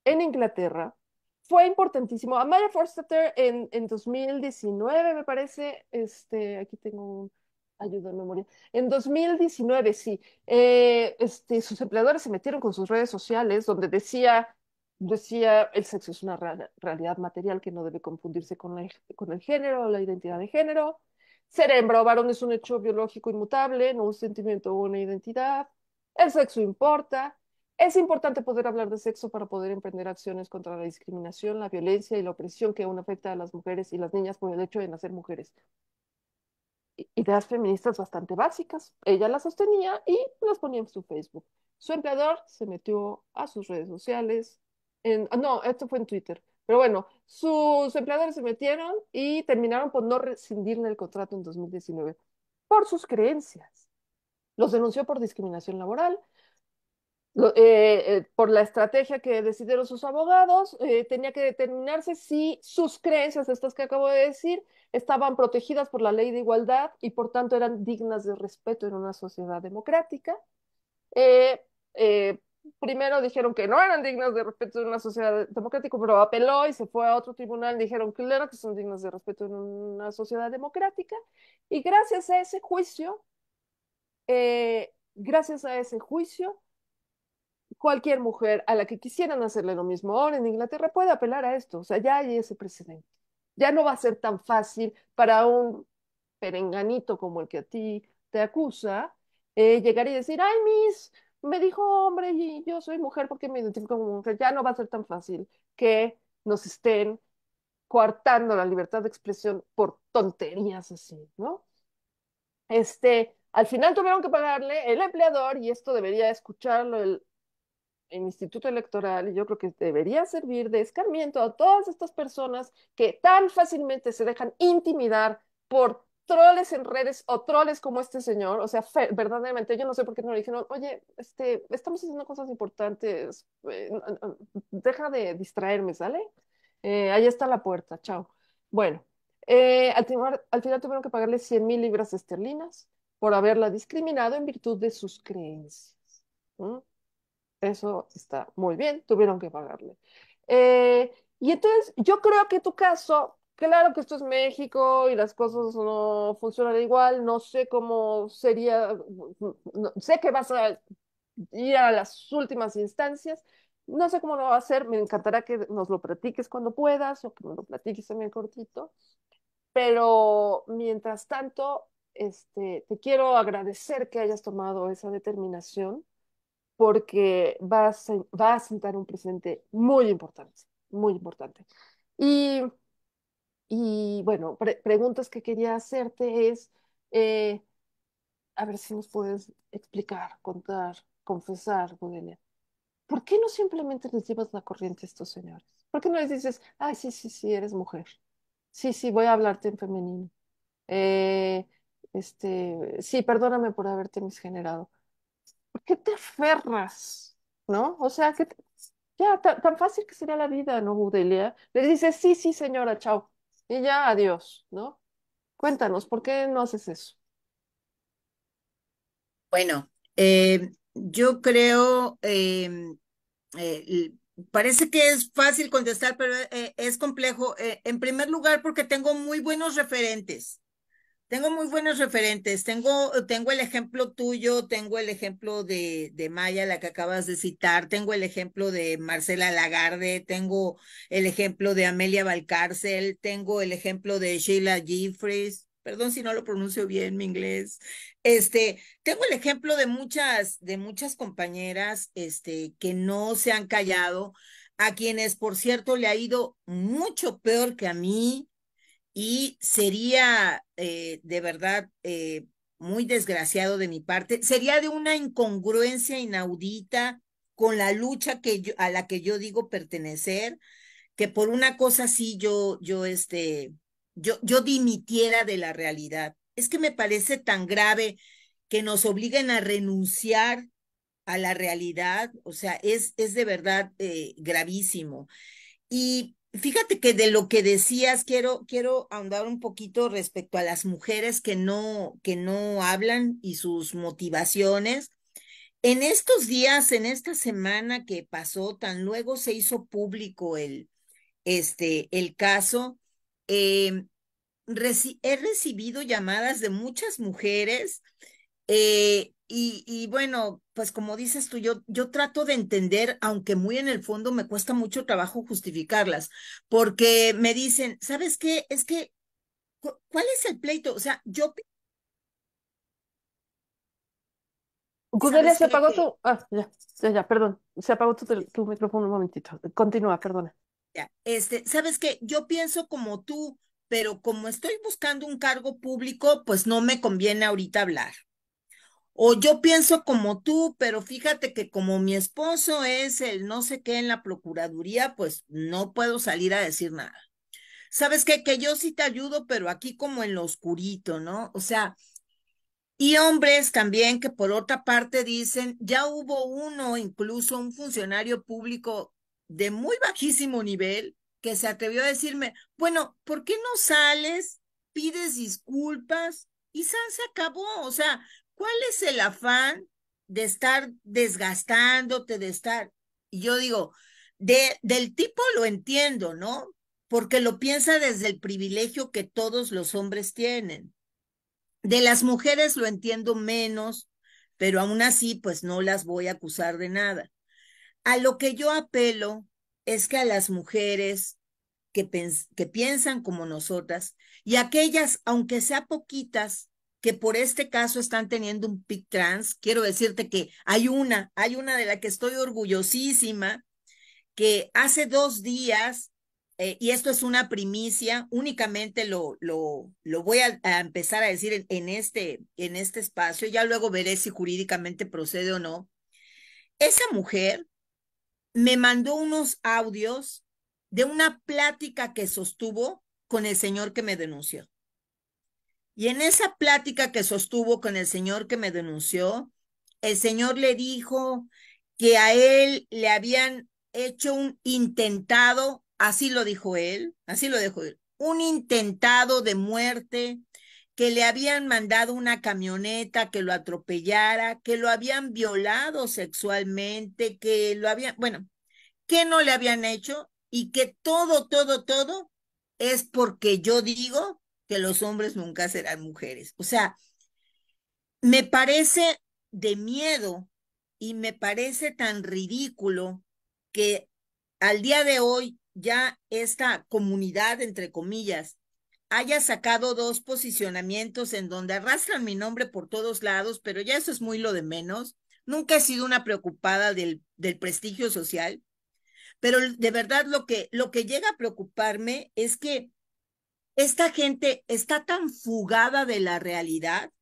en Inglaterra fue importantísimo. A Maya Forstater en, en 2019, me parece, este, aquí tengo un ayuda en memoria. En 2019, sí, eh, este, sus empleadores se metieron con sus redes sociales donde decía decía, el sexo es una realidad material que no debe confundirse con, el género o la identidad de género. Cerebro varón es un hecho biológico inmutable, no un sentimiento o una identidad. El sexo importa. Es importante poder hablar de sexo para poder emprender acciones contra la discriminación, la violencia y la opresión que aún afecta a las mujeres y las niñas por el hecho de nacer mujeres. Ideas feministas bastante básicas. Ella las sostenía y las ponía en su Facebook. Su empleador se metió a sus redes sociales, Ah, no, esto fue en Twitter. Pero bueno, sus empleadores se metieron y terminaron por no rescindirle el contrato en 2019 por sus creencias. Los denunció por discriminación laboral, eh, eh, por la estrategia que decidieron sus abogados, eh, tenía que determinarse si sus creencias, estas que acabo de decir, estaban protegidas por la ley de igualdad y por tanto eran dignas de respeto en una sociedad democrática primero dijeron que no eran dignas de respeto en una sociedad democrática, pero apeló y se fue a otro tribunal, dijeron que son dignas de respeto en una sociedad democrática, y gracias a ese juicio, eh, gracias a ese juicio, cualquier mujer a la que quisieran hacerle lo mismo ahora en Inglaterra puede apelar a esto, o sea, ya hay ese precedente. Ya no va a ser tan fácil para un perenganito como el que a ti te acusa eh, llegar y decir, ay, mis...! me dijo hombre y yo soy mujer porque me identifico como mujer, ya no va a ser tan fácil que nos estén coartando la libertad de expresión por tonterías así, ¿no? Este, al final tuvieron que pagarle el empleador, y esto debería escucharlo el, el Instituto Electoral, y yo creo que debería servir de escarmiento a todas estas personas que tan fácilmente se dejan intimidar por troles en redes o troles como este señor, o sea, verdaderamente, yo no sé por qué no le dijeron, oye, este, estamos haciendo cosas importantes, eh, deja de distraerme, ¿sale? Eh, ahí está la puerta, chao. Bueno, eh, al, final tuvieron que pagarle 100 mil libras esterlinas por haberla discriminado en virtud de sus creencias. Eso está muy bien, tuvieron que pagarle. y entonces, yo creo que tu caso claro que esto es México y las cosas no funcionan igual, no sé cómo sería, sé que vas a ir a las últimas instancias, no sé cómo lo va a hacer, me encantará que nos lo platiques cuando puedas o que nos lo platiques también cortito, pero mientras tanto, este, te quiero agradecer que hayas tomado esa determinación porque vas va a sentar un presente muy importante, muy importante. Y y bueno, preguntas que quería hacerte es, eh, a ver si nos puedes explicar, contar, confesar, Gudelia ¿Por qué no simplemente les llevas la corriente a estos señores? ¿Por qué no les dices, ay, sí, sí, sí, eres mujer? Sí, sí, voy a hablarte en femenino. Eh, este, sí, perdóname por haberte misgenerado. ¿Por qué te aferras? ¿No? O sea, que ya tan fácil que sería la vida, ¿no, Gudelia Les dices, sí, sí, señora, chao y ya adiós, ¿no? Cuéntanos, ¿por qué no haces eso? Bueno, eh, yo creo, eh, eh, parece que es fácil contestar, pero eh, es complejo. en primer lugar, porque tengo muy buenos referentes. Tengo muy buenos referentes. Tengo, tengo el ejemplo tuyo, tengo el ejemplo de, de, Maya, la que acabas de citar, tengo el ejemplo de Marcela Lagarde, tengo el ejemplo de Amelia Valcárcel, tengo el ejemplo de Sheila Jeffries. Perdón si no lo pronuncio bien mi inglés. Este, tengo el ejemplo de muchas, de muchas compañeras, este, que no se han callado, a quienes, por cierto, le ha ido mucho peor que a mí, y sería eh, de verdad eh, muy desgraciado de mi parte, sería de una incongruencia inaudita con la lucha que a la que yo digo pertenecer, que por una cosa así yo, yo, este, yo, yo dimitiera de la realidad. Es que me parece tan grave que nos obliguen a renunciar a la realidad, o sea, es, es de verdad eh, gravísimo. Y Fíjate que de lo que decías, quiero, quiero ahondar un poquito respecto a las mujeres que no, que no hablan y sus motivaciones. En estos días, en esta semana que pasó, tan luego se hizo público el, este, el caso, eh, he recibido llamadas de muchas mujeres eh, y, y bueno, pues como dices tú, yo, yo trato de entender, aunque muy en el fondo me cuesta mucho trabajo justificarlas, porque me dicen, ¿sabes qué? Es que, ¿cuál es el pleito? O sea, yo... se apagó tu... Ah, ya, ya, ya, perdón. Se apagó tu, tu micrófono un momentito. Continúa, perdona. Ya, este, ¿sabes qué? Yo pienso como tú, pero como estoy buscando un cargo público, pues no me conviene ahorita hablar o yo pienso como tú, pero fíjate que como mi esposo es el no sé qué en la Procuraduría, pues no puedo salir a decir nada. ¿Sabes qué? Que yo sí te ayudo, pero aquí como en lo oscurito, ¿no? O sea, y hombres también que por otra parte dicen, ya hubo uno, incluso un funcionario público de muy bajísimo nivel, que se atrevió a decirme, bueno, ¿por qué no sales, pides disculpas y se acabó? O sea, ¿Cuál es el afán de estar desgastándote, de estar? Y yo digo, de, del tipo lo entiendo, ¿no? Porque lo piensa desde el privilegio que todos los hombres tienen. De las mujeres lo entiendo menos, pero aún así, pues no las voy a acusar de nada. A lo que yo apelo es que a las mujeres que, que piensan como nosotras y aquellas, aunque sea poquitas, que por este caso están teniendo un PIC trans. Quiero decirte que hay una, hay una de la que estoy orgullosísima, que hace dos días, eh, y esto es una primicia, únicamente lo, lo, lo voy a, empezar a decir en, este, en este espacio, ya luego veré si jurídicamente procede o no. Esa mujer me mandó unos audios de una plática que sostuvo con el señor que me denunció. Y en esa plática que sostuvo con el señor que me denunció, el señor le dijo que a él le habían hecho un intentado, así lo dijo él, así lo dijo él, un intentado de muerte, que le habían mandado una camioneta que lo atropellara, que lo habían violado sexualmente, que lo habían, bueno, que no le habían hecho y que todo, todo, todo es porque yo digo que los hombres nunca serán mujeres. O sea, me parece de miedo y me parece tan ridículo que al día de hoy ya esta comunidad, entre comillas, haya sacado dos posicionamientos en donde arrastran mi nombre por todos lados, pero ya eso es muy lo de menos. Nunca he sido una preocupada del, del prestigio social, pero de verdad lo que, lo que llega a preocuparme es que esta gente está tan fugada de la realidad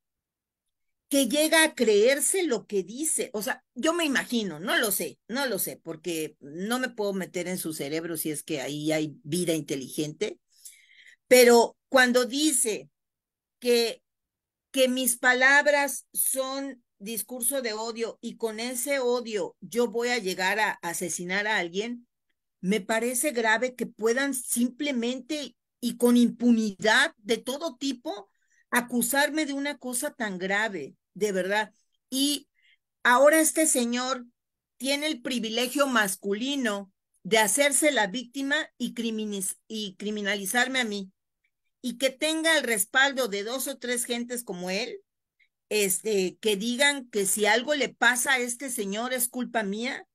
que llega a creerse lo que dice. O sea, yo me imagino, no lo sé, no lo sé, porque no me puedo meter en su cerebro si es que ahí hay vida inteligente, pero cuando dice que, que mis palabras son discurso de odio y con ese odio yo voy a llegar a asesinar a alguien, me parece grave que puedan simplemente y con impunidad de todo tipo acusarme de una cosa tan grave, de verdad. Y ahora este señor tiene el privilegio masculino de hacerse la víctima y, criminalizarme a mí. Y que tenga el respaldo de dos o tres gentes como él, este, que digan que si algo le pasa a este señor es culpa mía,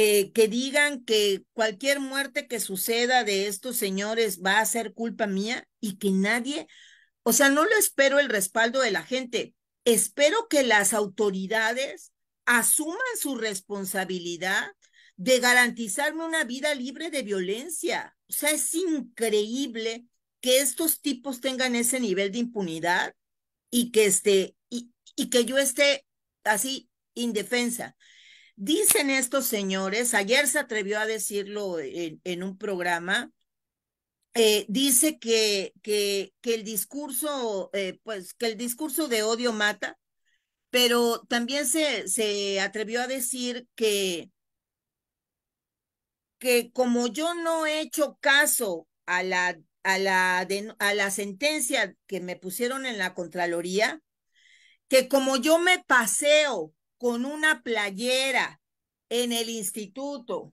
eh, que digan que cualquier muerte que suceda de estos señores va a ser culpa mía y que nadie, o sea, no lo espero el respaldo de la gente, espero que las autoridades asuman su responsabilidad de garantizarme una vida libre de violencia. O sea, es increíble que estos tipos tengan ese nivel de impunidad y que esté, y que yo esté así indefensa. Dicen estos señores, ayer se atrevió a decirlo en, un programa, eh, dice que, que, que, el discurso, eh, pues que el discurso de odio mata, pero también se, se atrevió a decir que, que como yo no he hecho caso a la, a la, a la sentencia que me pusieron en la Contraloría, que como yo me paseo con una playera en el instituto,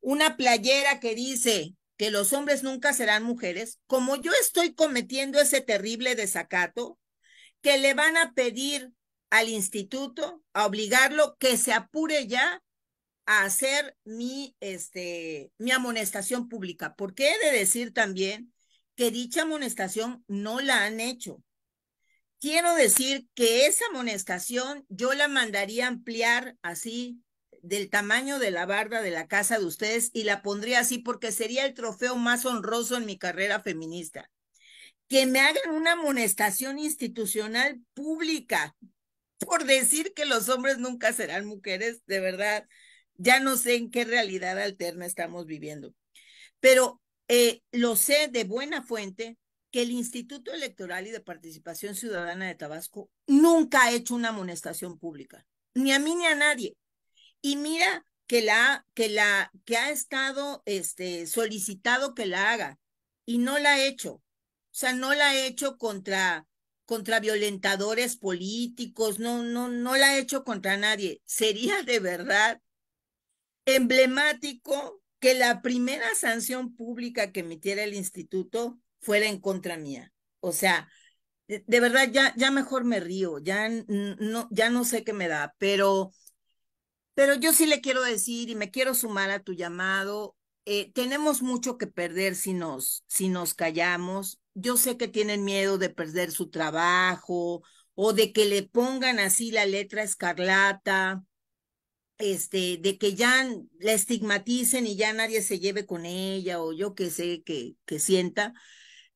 una playera que dice que los hombres nunca serán mujeres, como yo estoy cometiendo ese terrible desacato, que le van a pedir al instituto, a obligarlo que se apure ya a hacer mi, este, mi amonestación pública, porque he de decir también que dicha amonestación no la han hecho quiero decir que esa amonestación yo la mandaría ampliar así del tamaño de la barda de la casa de ustedes y la pondría así porque sería el trofeo más honroso en mi carrera feminista. Que me hagan una amonestación institucional pública por decir que los hombres nunca serán mujeres, de verdad, ya no sé en qué realidad alterna estamos viviendo. Pero eh, lo sé de buena fuente que el Instituto Electoral y de Participación Ciudadana de Tabasco nunca ha hecho una amonestación pública, ni a mí ni a nadie. Y mira que la que la que ha estado este solicitado que la haga y no la ha hecho. O sea, no la ha hecho contra contra violentadores políticos, no no no la ha hecho contra nadie. Sería de verdad emblemático que la primera sanción pública que emitiera el instituto fuera en contra mía. O sea, de, verdad ya, ya mejor me río, ya no, ya no sé qué me da, pero, pero yo sí le quiero decir y me quiero sumar a tu llamado. Eh, tenemos mucho que perder si nos, si nos callamos. Yo sé que tienen miedo de perder su trabajo o de que le pongan así la letra escarlata, este, de que ya la estigmaticen y ya nadie se lleve con ella o yo qué sé que, que sienta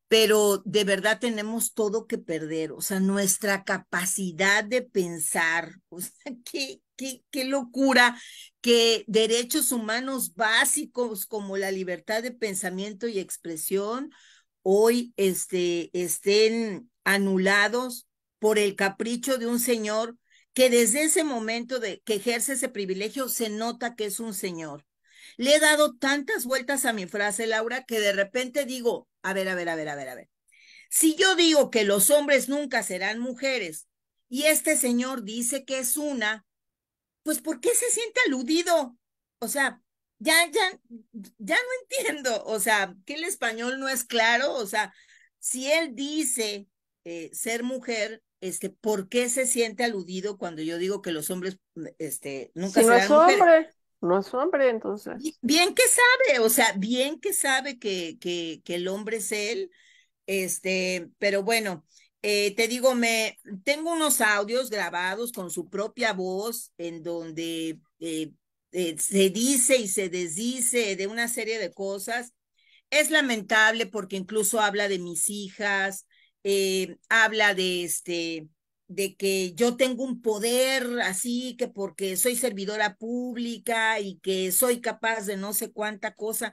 pero de verdad tenemos todo que perder, o sea, nuestra capacidad de pensar, qué, qué, locura que derechos humanos básicos como la libertad de pensamiento y expresión hoy este, estén anulados por el capricho de un señor que desde ese momento de que ejerce ese privilegio se nota que es un señor. Le he dado tantas vueltas a mi frase, Laura, que de repente digo, a ver, a ver, a ver, a ver, a ver. Si yo digo que los hombres nunca serán mujeres y este señor dice que es una, pues ¿por qué se siente aludido? O sea, ya, ya, ya no entiendo. O sea, que el español no es claro. O sea, si él dice eh, ser mujer, este, ¿por qué se siente aludido cuando yo digo que los hombres este, nunca serán mujeres? No es hombre, entonces. Bien que sabe, o sea, bien que sabe que, que, que el hombre es él. Este, pero bueno, eh, te digo, me tengo unos audios grabados con su propia voz, en donde eh, eh, se dice y se desdice de una serie de cosas. Es lamentable porque incluso habla de mis hijas, habla de este, de que yo tengo un poder así, que porque soy servidora pública y que soy capaz de no sé cuánta cosa.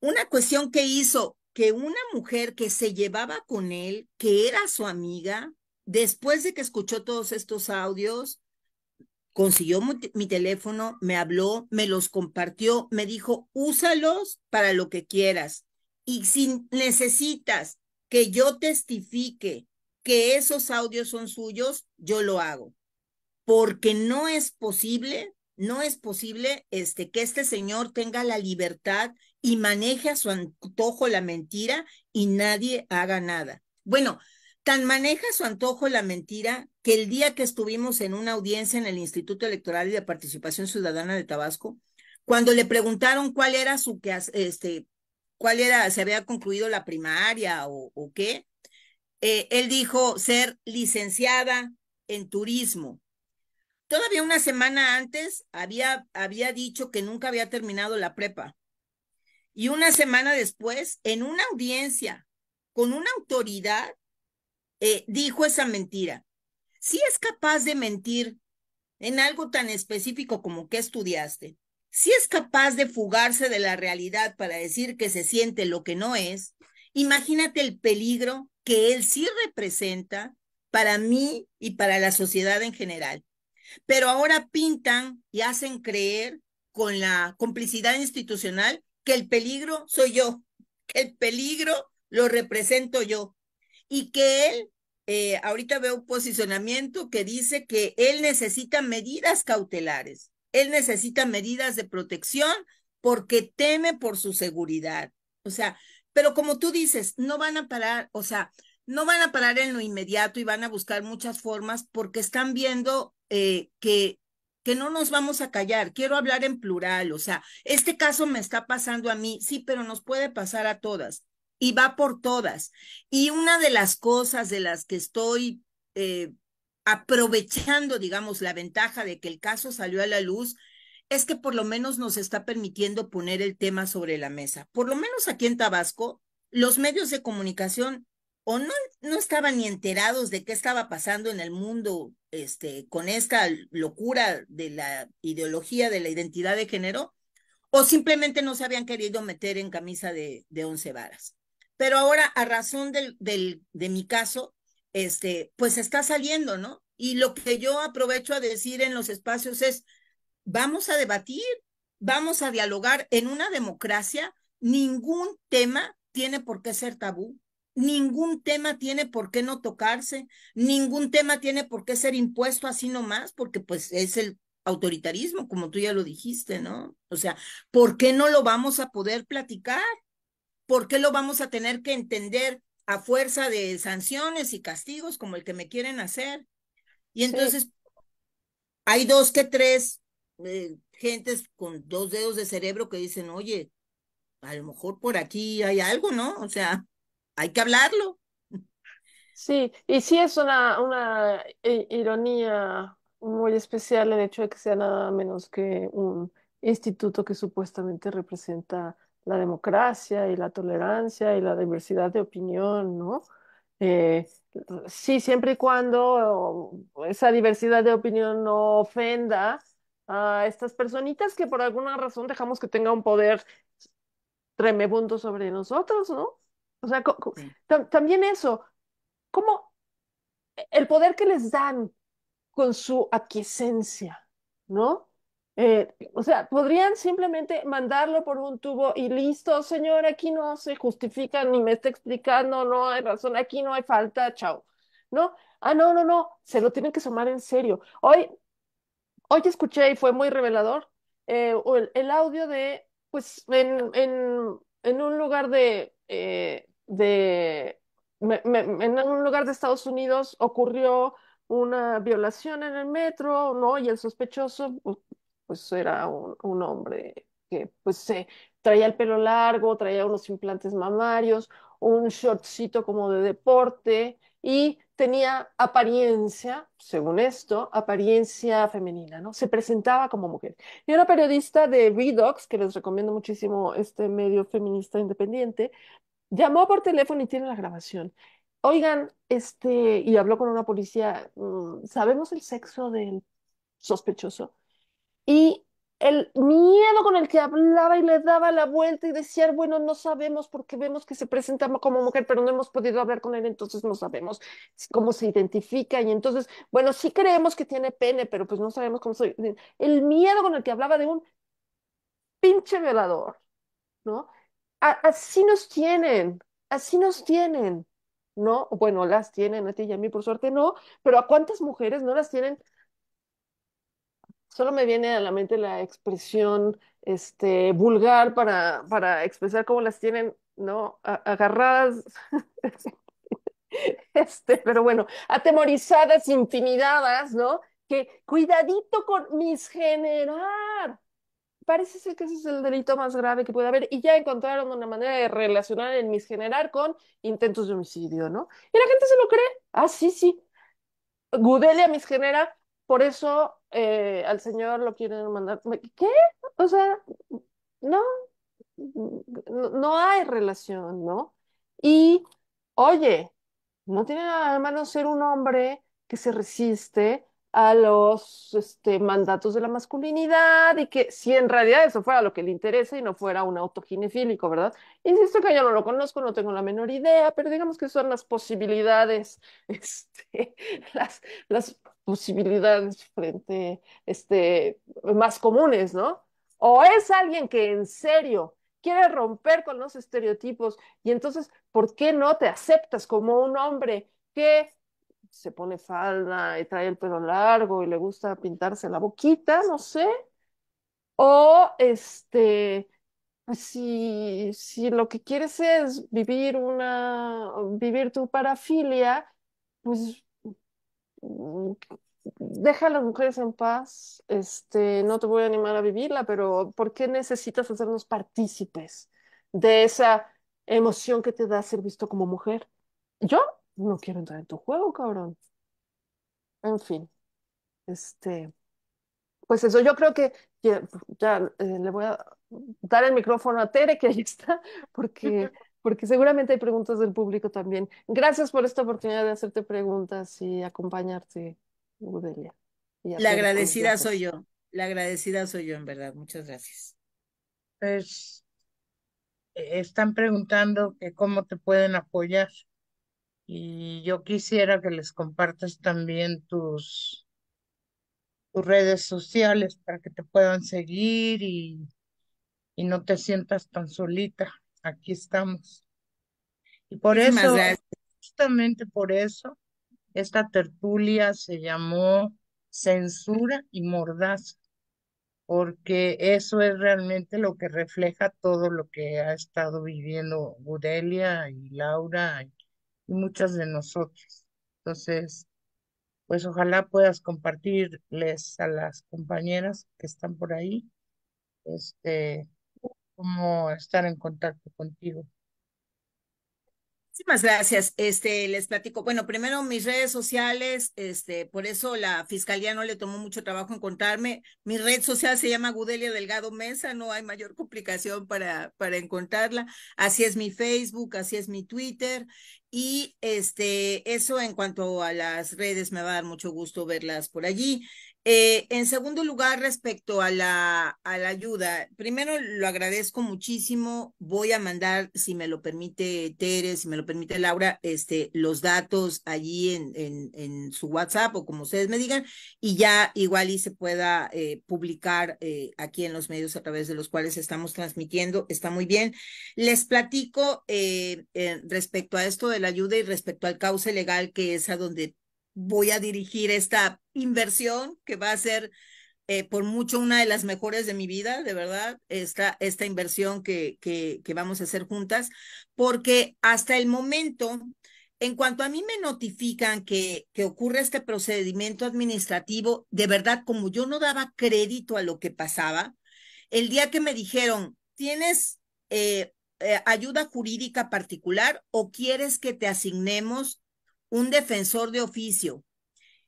Una cuestión que hizo que una mujer que se llevaba con él, que era su amiga, después de que escuchó todos estos audios, consiguió mi teléfono, me habló, me los compartió, me dijo, úsalos para lo que quieras. Y si necesitas que yo testifique que esos audios son suyos, yo lo hago. Porque no es posible, no es posible este, que este señor tenga la libertad y maneje a su antojo la mentira y nadie haga nada. Bueno, tan maneja su antojo la mentira que el día que estuvimos en una audiencia en el Instituto Electoral y de Participación Ciudadana de Tabasco, cuando le preguntaron cuál era su este cuál era, se había concluido la primaria o, o qué, eh, él dijo ser licenciada en turismo. Todavía una semana antes había, había dicho que nunca había terminado la prepa. Y una semana después, en una audiencia con una autoridad, eh, dijo esa mentira. Si es capaz de mentir en algo tan específico como que estudiaste, si es capaz de fugarse de la realidad para decir que se siente lo que no es, Imagínate el peligro que él sí representa para mí y para la sociedad en general. Pero ahora pintan y hacen creer con la complicidad institucional que el peligro soy yo, que el peligro lo represento yo y que él, eh, ahorita veo un posicionamiento que dice que él necesita medidas cautelares, él necesita medidas de protección porque teme por su seguridad. O sea, pero como tú dices, no van a parar, o sea, no van a parar en lo inmediato y van a buscar muchas formas porque están viendo eh, que que no nos vamos a callar, quiero hablar en plural, o sea, este caso me está pasando a mí, sí, pero nos puede pasar a todas y va por todas. Y una de las cosas de las que estoy eh, aprovechando, digamos, la ventaja de que el caso salió a la luz es que por lo menos nos está permitiendo poner el tema sobre la mesa. Por lo menos aquí en Tabasco, los medios de comunicación o no, no estaban ni enterados de qué estaba pasando en el mundo este, con esta locura de la ideología de la identidad de género, o simplemente no se habían querido meter en camisa de, de once varas. Pero ahora, a razón del, del, de mi caso, este, pues está saliendo, ¿no? Y lo que yo aprovecho a decir en los espacios es, vamos a debatir, vamos a dialogar. En una democracia, ningún tema tiene por qué ser tabú, ningún tema tiene por qué no tocarse, ningún tema tiene por qué ser impuesto así nomás, porque pues es el autoritarismo, como tú ya lo dijiste, ¿no? O sea, ¿por qué no lo vamos a poder platicar? ¿Por qué lo vamos a tener que entender a fuerza de sanciones y castigos como el que me quieren hacer? Y entonces, hay dos que tres eh, gentes con dos dedos de cerebro que dicen, oye, a lo mejor por aquí hay algo, ¿no? O sea, hay que hablarlo. Sí, y sí es una, una eh, ironía muy especial el hecho de que sea nada menos que un instituto que supuestamente representa la democracia y la tolerancia y la diversidad de opinión, ¿no? Eh, sí, siempre y cuando esa diversidad de opinión no ofenda a estas personitas que por alguna razón dejamos que tenga un poder tremebundo sobre nosotros, ¿no? O sea, también eso, como el poder que les dan con su aquiescencia, ¿no? Eh, o sea, podrían simplemente mandarlo por un tubo y listo, señor, aquí no se justifica ni me está explicando, no hay razón, aquí no hay falta, chao. ¿No? Ah, no, no, no, se lo tienen que tomar en serio. Hoy hoy escuché y fue muy revelador eh, el, audio de, pues, en, en, un lugar de, eh, de en un lugar de Estados Unidos ocurrió una violación en el metro, ¿no? Y el sospechoso, pues, pues era un, hombre que, pues, se traía el pelo largo, traía unos implantes mamarios, un shortcito como de deporte y tenía apariencia, según esto, apariencia femenina, ¿no? Se presentaba como mujer. Y una periodista de Redox, que les recomiendo muchísimo este medio feminista independiente, llamó por teléfono y tiene la grabación. Oigan, este, y habló con una policía, mm, ¿sabemos el sexo del sospechoso? Y el miedo con el que hablaba y le daba la vuelta y decía, bueno, no sabemos porque vemos que se presenta como mujer, pero no hemos podido hablar con él, entonces no sabemos cómo se identifica. Y entonces, bueno, sí creemos que tiene pene, pero pues no sabemos cómo soy. El miedo con el que hablaba de un pinche violador, ¿no? así nos tienen, así nos tienen, ¿no? Bueno, las tienen a ti y a mí, por suerte no, pero ¿a cuántas mujeres no las tienen solo me viene a la mente la expresión este, vulgar para, para expresar cómo las tienen, ¿no? agarradas. este, pero bueno, atemorizadas, intimidadas, ¿no? Que cuidadito con mis generar. Parece ser que ese es el delito más grave que puede haber y ya encontraron una manera de relacionar el misgenerar con intentos de homicidio, ¿no? Y la gente se lo cree. Ah, sí, sí. mis misgenera, por eso eh, al señor lo quieren mandar. ¿Qué? O sea, no, no hay relación, ¿no? Y, oye, no tiene nada de malo ser un hombre que se resiste a los este, mandatos de la masculinidad y que si en realidad eso fuera lo que le interesa y no fuera un autoginefílico, ¿verdad? Insisto que yo no lo conozco, no tengo la menor idea, pero digamos que son las posibilidades, este, las, las posibilidades frente, este, más comunes, ¿no? O es alguien que en serio quiere romper con los estereotipos y entonces, ¿por qué no te aceptas como un hombre que se pone falda y trae el pelo largo y le gusta pintarse la boquita, no sé? O este, pues si, si lo que quieres es vivir una, vivir tu parafilia, pues deja a las mujeres en paz, este, no te voy a animar a vivirla, pero ¿por qué necesitas hacernos partícipes de esa emoción que te da ser visto como mujer? Yo no quiero entrar en tu juego, cabrón. En fin, este, pues eso, yo creo que ya, eh, le voy a dar el micrófono a Tere, que ahí está, porque porque seguramente hay preguntas del público también. Gracias por esta oportunidad de hacerte preguntas y acompañarte, Udelia. La agradecida soy yo, la agradecida soy yo, en verdad. Muchas gracias. Pues eh, están preguntando que cómo te pueden apoyar y yo quisiera que les compartas también tus, tus redes sociales para que te puedan seguir y, y no te sientas tan solita aquí estamos. Y por eso, justamente por eso, esta tertulia se llamó Censura y Mordaza, porque eso es realmente lo que refleja todo lo que ha estado viviendo Budelia y Laura y, y muchas de nosotros. Entonces, pues ojalá puedas compartirles a las compañeras que están por ahí este cómo estar en contacto contigo. Muchísimas gracias. Este, les platico. Bueno, primero mis redes sociales, este, por eso la fiscalía no le tomó mucho trabajo encontrarme. Mi red social se llama Gudelia Delgado Mesa, no hay mayor complicación para, para encontrarla. Así es mi Facebook, así es mi Twitter. Y este, eso en cuanto a las redes, me va a dar mucho gusto verlas por allí. Eh, en segundo lugar, respecto a la, ayuda, primero lo agradezco muchísimo. Voy a mandar, si me lo permite Teres, si me lo permite Laura, este, los datos allí en, en, su WhatsApp o como ustedes me digan, y ya igual y se pueda eh, publicar eh, aquí en los medios a través de los cuales estamos transmitiendo. Está muy bien. Les platico respecto a esto de la ayuda y respecto al cauce legal que es a donde voy a dirigir esta inversión que va a ser eh, por mucho una de las mejores de mi vida, de verdad, esta, esta inversión que, que, vamos a hacer juntas, porque hasta el momento, en cuanto a mí me notifican que, que ocurre este procedimiento administrativo, de verdad, como yo no daba crédito a lo que pasaba, el día que me dijeron, tienes eh, eh, ayuda jurídica particular o quieres que te asignemos un defensor de oficio.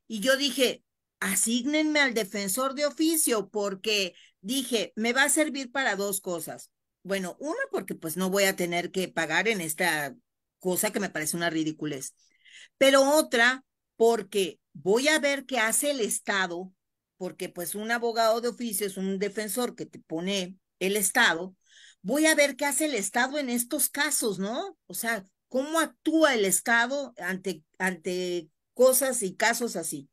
Y yo dije, asignenme al defensor de oficio porque dije, me va a servir para dos cosas. Bueno, una porque pues no voy a tener que pagar en esta cosa que me parece una ridiculez. Pero otra porque voy a ver qué hace el Estado, porque pues un abogado de oficio es un defensor que te pone el Estado. Voy a ver qué hace el Estado en estos casos, ¿no? O sea, ¿Cómo actúa el Estado ante, ante cosas y casos así?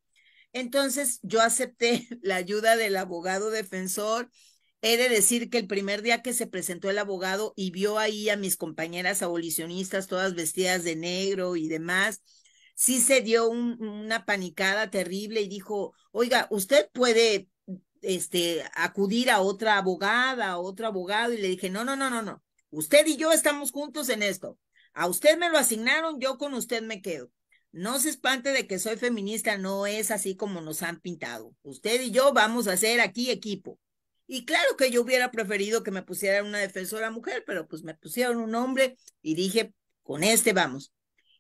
Entonces yo acepté la ayuda del abogado defensor. He de decir que el primer día que se presentó el abogado y vio ahí a mis compañeras abolicionistas todas vestidas de negro y demás, sí se dio una panicada terrible y dijo, oiga, usted puede este, acudir a otra abogada, a otro abogado, y le dije, no, no, no, no, no, usted y yo estamos juntos en esto. A usted me lo asignaron, yo con usted me quedo. No se espante de que soy feminista, no es así como nos han pintado. Usted y yo vamos a ser aquí equipo. Y claro que yo hubiera preferido que me pusieran una defensora mujer, pero pues me pusieron un hombre y dije, con este vamos.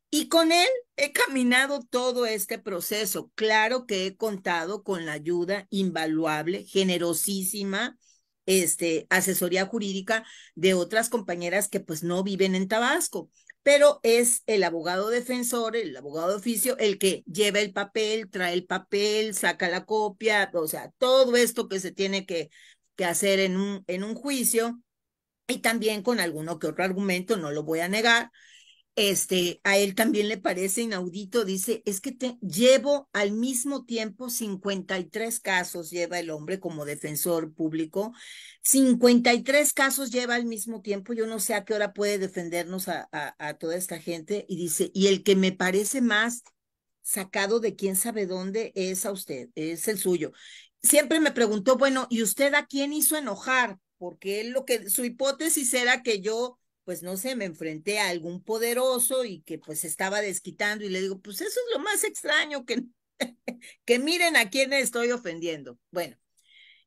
Y con él he caminado todo este proceso. Claro que he contado con la ayuda invaluable, generosísima, este, asesoría jurídica de otras compañeras que pues no viven en Tabasco pero es el abogado defensor, el abogado de oficio, el que lleva el papel, trae el papel, saca la copia, o sea, todo esto que se tiene que, que hacer en un, en un juicio y también con alguno que otro argumento, no lo voy a negar, este, a él también le parece inaudito, dice, es que llevo al mismo tiempo 53 casos, lleva el hombre como defensor público, 53 casos lleva al mismo tiempo, yo no sé a qué hora puede defendernos a, a, a toda esta gente, y dice, y el que me parece más sacado de quién sabe dónde es a usted, es el suyo. Siempre me preguntó, bueno, ¿y usted a quién hizo enojar? Porque él lo que, su hipótesis era que yo pues no sé, me enfrenté a algún poderoso y que pues estaba desquitando y le digo, pues eso es lo más extraño que, que miren a quién estoy ofendiendo. Bueno,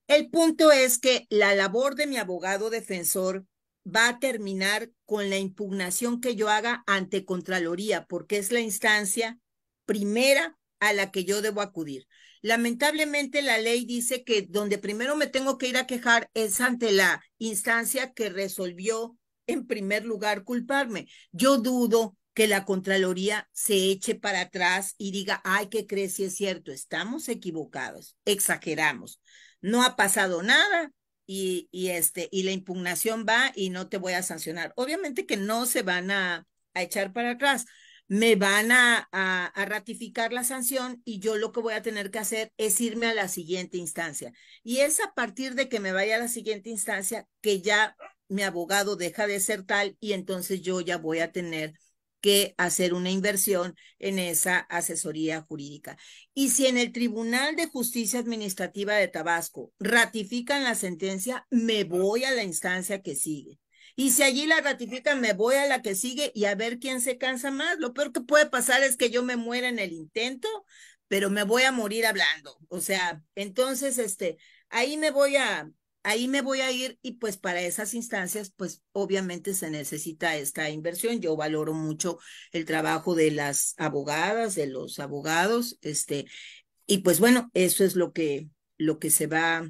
el punto es que la labor de mi abogado defensor va a terminar con la impugnación que yo haga ante Contraloría, porque es la instancia primera a la que yo debo acudir. Lamentablemente la ley dice que donde primero me tengo que ir a quejar es ante la instancia que resolvió en primer lugar culparme. Yo dudo que la Contraloría se eche para atrás y diga, ay, que crees si es cierto, estamos equivocados, exageramos, no ha pasado nada, y, y, este, y la impugnación va y no te voy a sancionar. Obviamente que no se van a, echar para atrás, me van a, a, ratificar la sanción y yo lo que voy a tener que hacer es irme a la siguiente instancia. Y es a partir de que me vaya a la siguiente instancia que ya mi abogado deja de ser tal y entonces yo ya voy a tener que hacer una inversión en esa asesoría jurídica. Y si en el Tribunal de Justicia Administrativa de Tabasco ratifican la sentencia, me voy a la instancia que sigue. Y si allí la ratifican, me voy a la que sigue y a ver quién se cansa más. Lo peor que puede pasar es que yo me muera en el intento, pero me voy a morir hablando. O sea, entonces, este, ahí me voy a, ahí me voy a ir y pues para esas instancias, pues obviamente se necesita esta inversión. Yo valoro mucho el trabajo de las abogadas, de los abogados, este, y pues bueno, eso es lo que, lo que se va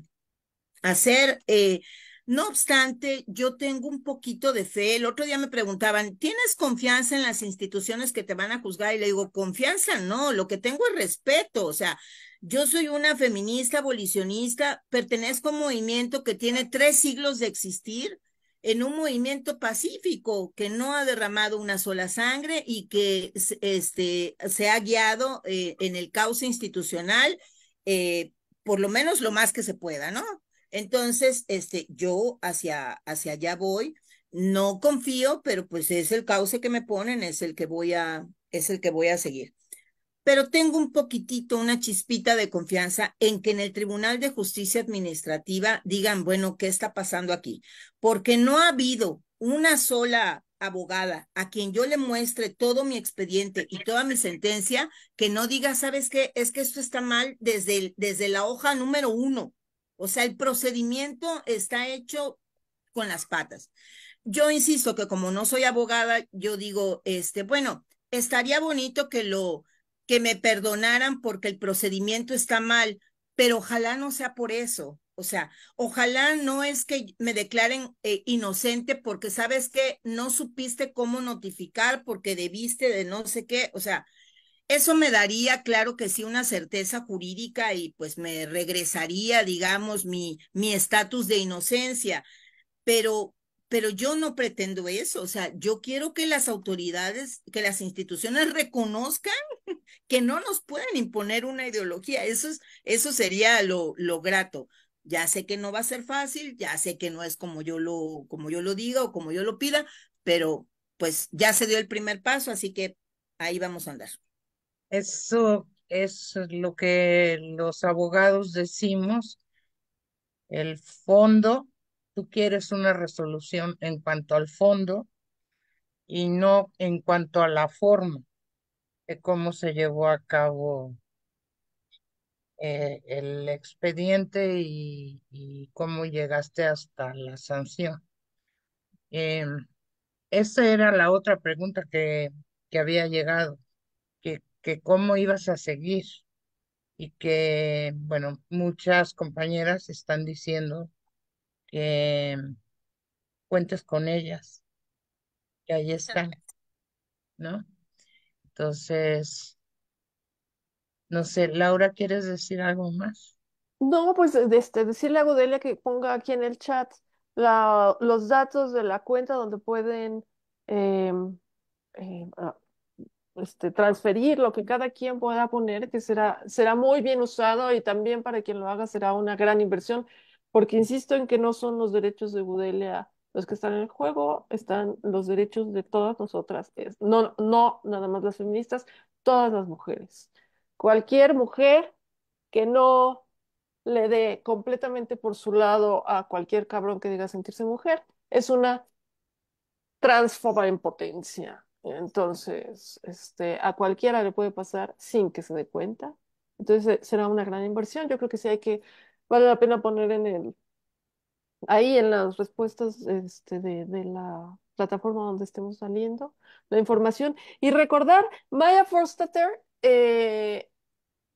a hacer. Eh, no obstante, yo tengo un poquito de fe. El otro día me preguntaban, ¿tienes confianza en las instituciones que te van a juzgar? Y le digo, confianza no, lo que tengo es respeto. O sea, yo soy una feminista abolicionista, pertenezco a un movimiento que tiene tres siglos de existir, en un movimiento pacífico que no ha derramado una sola sangre y que este, se ha guiado eh, en el cauce institucional, eh, por lo menos lo más que se pueda, ¿no? Entonces, este, yo hacia, hacia allá voy, no confío, pero pues es el cauce que me ponen, es el que voy a, es el que voy a seguir pero tengo un poquitito, una chispita de confianza en que en el Tribunal de Justicia Administrativa digan, bueno, ¿qué está pasando aquí? Porque no ha habido una sola abogada a quien yo le muestre todo mi expediente y toda mi sentencia que no diga, ¿sabes qué? Es que esto está mal desde, desde la hoja número uno. O sea, el procedimiento está hecho con las patas. Yo insisto que como no soy abogada, yo digo, este, bueno, estaría bonito que lo que me perdonaran porque el procedimiento está mal, pero ojalá no sea por eso. O sea, ojalá no es que me declaren eh, inocente porque sabes que no supiste cómo notificar porque debiste de no sé qué. O sea, eso me daría, claro que sí, una certeza jurídica y pues me regresaría, digamos, mi estatus de inocencia. Pero, pero yo no pretendo eso. O sea, yo quiero que las autoridades, que las instituciones reconozcan que no nos pueden imponer una ideología. Eso, eso sería lo, lo grato. Ya sé que no va a ser fácil, ya sé que no es como yo lo, como yo lo diga o como yo lo pida, pero pues ya se dio el primer paso, así que ahí vamos a andar. Eso es lo que los abogados decimos. El fondo, tú quieres una resolución en cuanto al fondo y no en cuanto a la forma de cómo se llevó a cabo eh, el expediente y, cómo llegaste hasta la sanción. Em, esa era la otra pregunta que, había llegado, que, que cómo ibas a seguir y que, bueno, muchas compañeras están diciendo que em, cuentes con ellas, que ahí están, ¿no? Entonces, no sé, Laura, ¿quieres decir algo más? No, pues este, decirle a Gudelia que ponga aquí en el chat los datos de la cuenta donde pueden em, em, ah, este, transferir lo que cada quien pueda poner, que será, será muy bien usado y también para quien lo haga será una gran inversión, porque insisto en que no son los derechos de Gudelia, los que están en el juego están los derechos de todas nosotras, no, no nada más las feministas, todas las mujeres. Cualquier mujer que no le dé completamente por su lado a cualquier cabrón que diga sentirse mujer, es una transfoba en potencia. Entonces, este, a cualquiera le puede pasar sin que se dé cuenta. Entonces, será una gran inversión. Yo creo que sí hay que, vale la pena poner en el, Ahí en las respuestas este, de, la plataforma donde estemos saliendo la información. Y recordar, Maya Forstater, eh,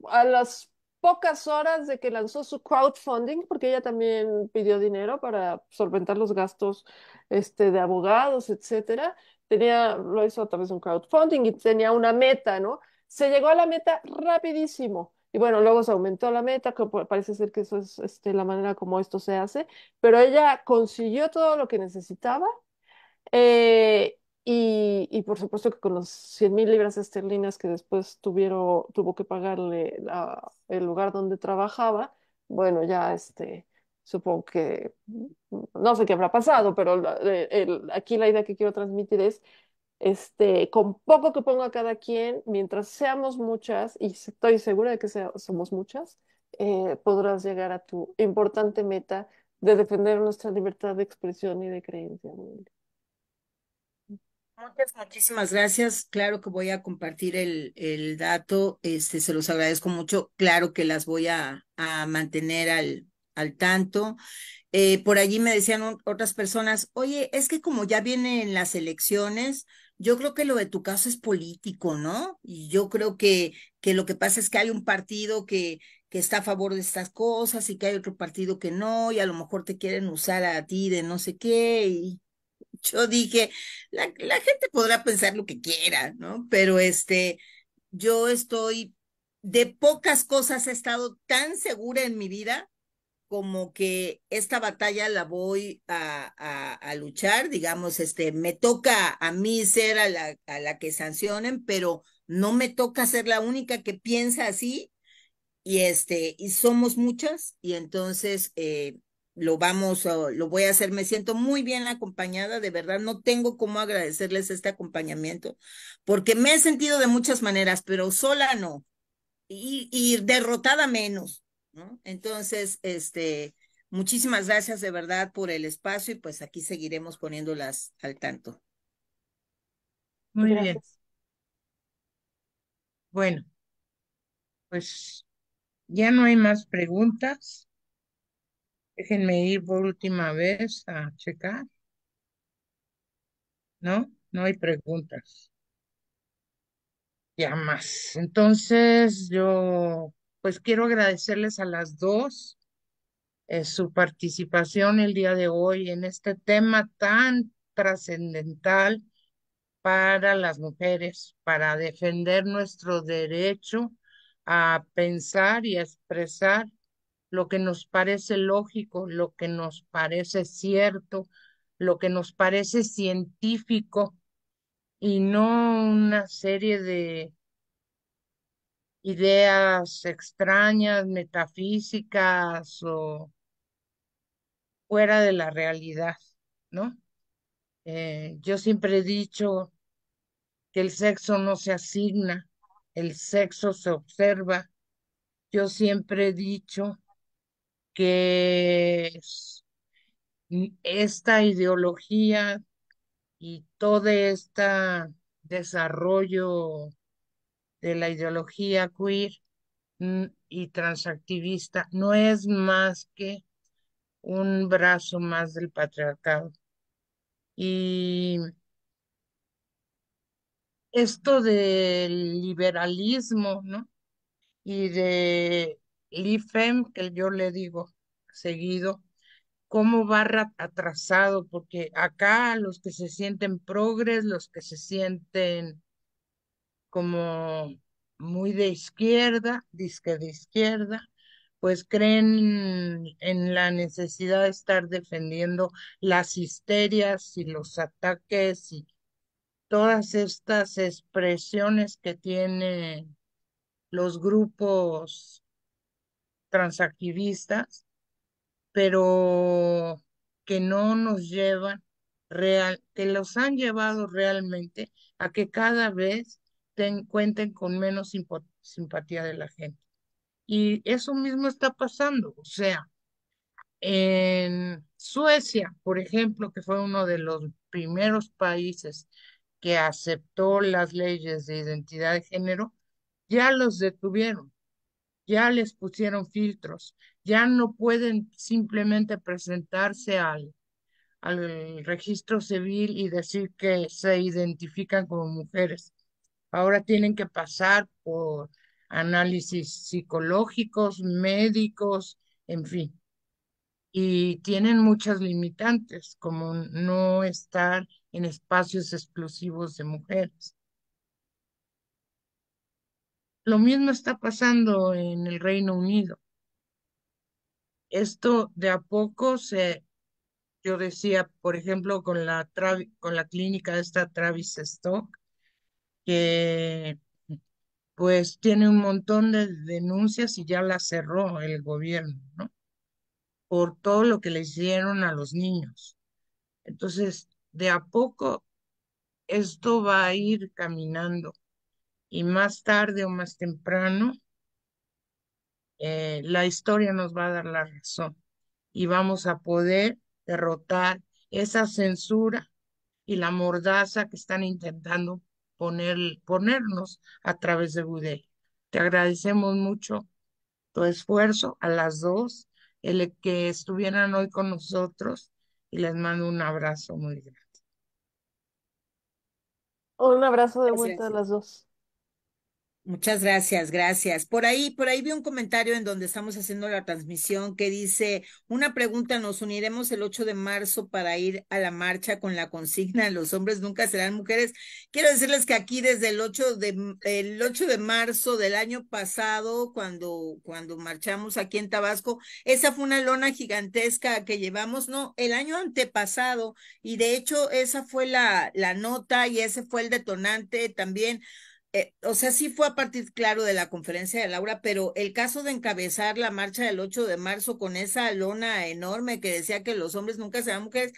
a las pocas horas de que lanzó su crowdfunding, porque ella también pidió dinero para solventar los gastos este, de abogados, etcétera, tenía, lo hizo a través de un crowdfunding y tenía una meta, ¿no? Se llegó a la meta rapidísimo. Y bueno, luego se aumentó la meta, que parece ser que eso es este, la manera como esto se hace, pero ella consiguió todo lo que necesitaba eh, y, por supuesto que con los 100 mil libras esterlinas que después tuvieron, tuvo que pagarle el lugar donde trabajaba, bueno, ya este, supongo que mm, no sé qué habrá pasado, pero eh, aquí la idea que quiero transmitir es este, con poco que ponga cada quien, mientras seamos muchas, y estoy segura de que somos muchas, eh, podrás llegar a tu importante meta de defender nuestra libertad de expresión y de creencia. Muchas, muchísimas gracias. Claro que voy a compartir el, dato, este, se los agradezco mucho. Claro que las voy a, mantener al, al tanto. Eh, por allí me decían otras personas, oye, es que como ya vienen las elecciones, yo creo que lo de tu caso es político, ¿no? Y yo creo que, que lo que pasa es que hay un partido que, que está a favor de estas cosas y que hay otro partido que no, y a lo mejor te quieren usar a ti de no sé qué. Y yo dije, la, la gente podrá pensar lo que quiera, ¿no? Pero este, yo estoy, de pocas cosas he estado tan segura en mi vida como que esta batalla la voy a, a, luchar, digamos, este, me toca a mí ser a la, a la que sancionen, pero no me toca ser la única que piensa así, y este, y somos muchas, y entonces eh, lo vamos, lo voy a hacer, me siento muy bien acompañada, de verdad, no tengo cómo agradecerles este acompañamiento, porque me he sentido de muchas maneras, pero sola no, y, y derrotada menos, entonces, este, muchísimas gracias de verdad por el espacio y pues aquí seguiremos poniéndolas al tanto. Muy bien. Bueno, pues ya no hay más preguntas. Déjenme ir por última vez a checar. ¿No? No hay preguntas. Ya más. Entonces yo pues quiero agradecerles a las dos eh, su participación el día de hoy en este tema tan trascendental para las mujeres, para defender nuestro derecho a pensar y a expresar lo que nos parece lógico, lo que nos parece cierto, lo que nos parece científico y no una serie de ideas extrañas, metafísicas o fuera de la realidad, ¿no? Eh, yo siempre he dicho que el sexo no se asigna, el sexo se observa. Yo siempre he dicho que mm, esta ideología y todo este desarrollo de la ideología queer mm, y transactivista no es más que un brazo más del patriarcado. Y esto del liberalismo, ¿no? Y de LIFEM, que yo le digo seguido, cómo va atrasado, porque acá los que se sienten progres, los que se sienten como muy de izquierda, disque de izquierda, pues creen en la necesidad de estar defendiendo las histerias y los ataques y todas estas expresiones que tienen los grupos transactivistas, pero que no nos llevan que los han llevado realmente a que cada vez cuenten con menos simpatía de la gente. Y eso mismo está pasando, o sea, en Suecia, por ejemplo, que fue uno de los primeros países que aceptó las leyes de identidad de género, ya los detuvieron, ya les pusieron filtros, ya no pueden simplemente presentarse al, al registro civil y decir que se identifican como mujeres. Ahora tienen que pasar por análisis psicológicos, médicos, en fin. Y tienen muchas limitantes, como no estar en espacios exclusivos de mujeres. Lo mismo está pasando en el Reino Unido. Esto de a poco se, yo decía, por ejemplo, con la, con la clínica esta Travis Stock, que pues tiene un montón de denuncias y ya la cerró el gobierno, ¿no? Por todo lo que le hicieron a los niños. Entonces, de a poco esto va a ir caminando y más tarde o más temprano eh, la historia nos va a dar la razón y vamos a poder derrotar esa censura y la mordaza que están intentando poner, ponernos a través de Budel. Te agradecemos mucho tu esfuerzo a las dos, el que estuvieran hoy con nosotros y les mando un abrazo muy grande. Un abrazo de vuelta a las dos. Muchas gracias, gracias. Por ahí, por ahí vi un comentario en donde estamos haciendo la transmisión que dice, una pregunta, nos uniremos el 8 de marzo para ir a la marcha con la consigna, los hombres nunca serán mujeres. Quiero decirles que aquí desde el 8 de, mm, el ocho de marzo del año pasado, cuando, cuando marchamos aquí en Tabasco, esa fue una lona gigantesca que llevamos, no, el año antepasado, y de hecho esa fue la, la nota y ese fue el detonante también eh, o sea, sí fue a partir, claro, de la conferencia de Laura, pero el caso de encabezar la marcha del 8 de marzo con esa lona enorme que decía que los hombres nunca serán mujeres,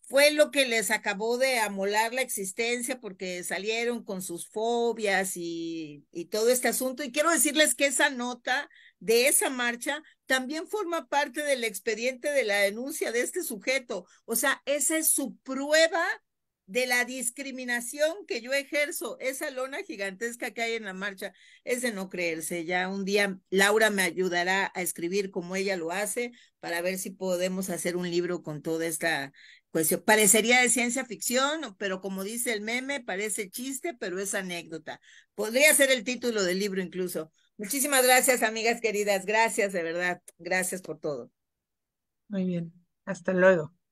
fue lo que les acabó de amolar la existencia porque salieron con sus fobias y, y, todo este asunto. Y quiero decirles que esa nota de esa marcha también forma parte del expediente de la denuncia de este sujeto. O sea, esa es su prueba de la discriminación que yo ejerzo, esa lona gigantesca que hay en la marcha, es de no creerse. Ya un día Laura me ayudará a escribir como ella lo hace para ver si podemos hacer un libro con toda esta cuestión. Parecería de ciencia ficción, pero como dice el meme, parece chiste, pero es anécdota. Podría ser el título del libro incluso. Muchísimas gracias, amigas queridas. Gracias, de verdad. Gracias por todo. Muy bien. Hasta luego.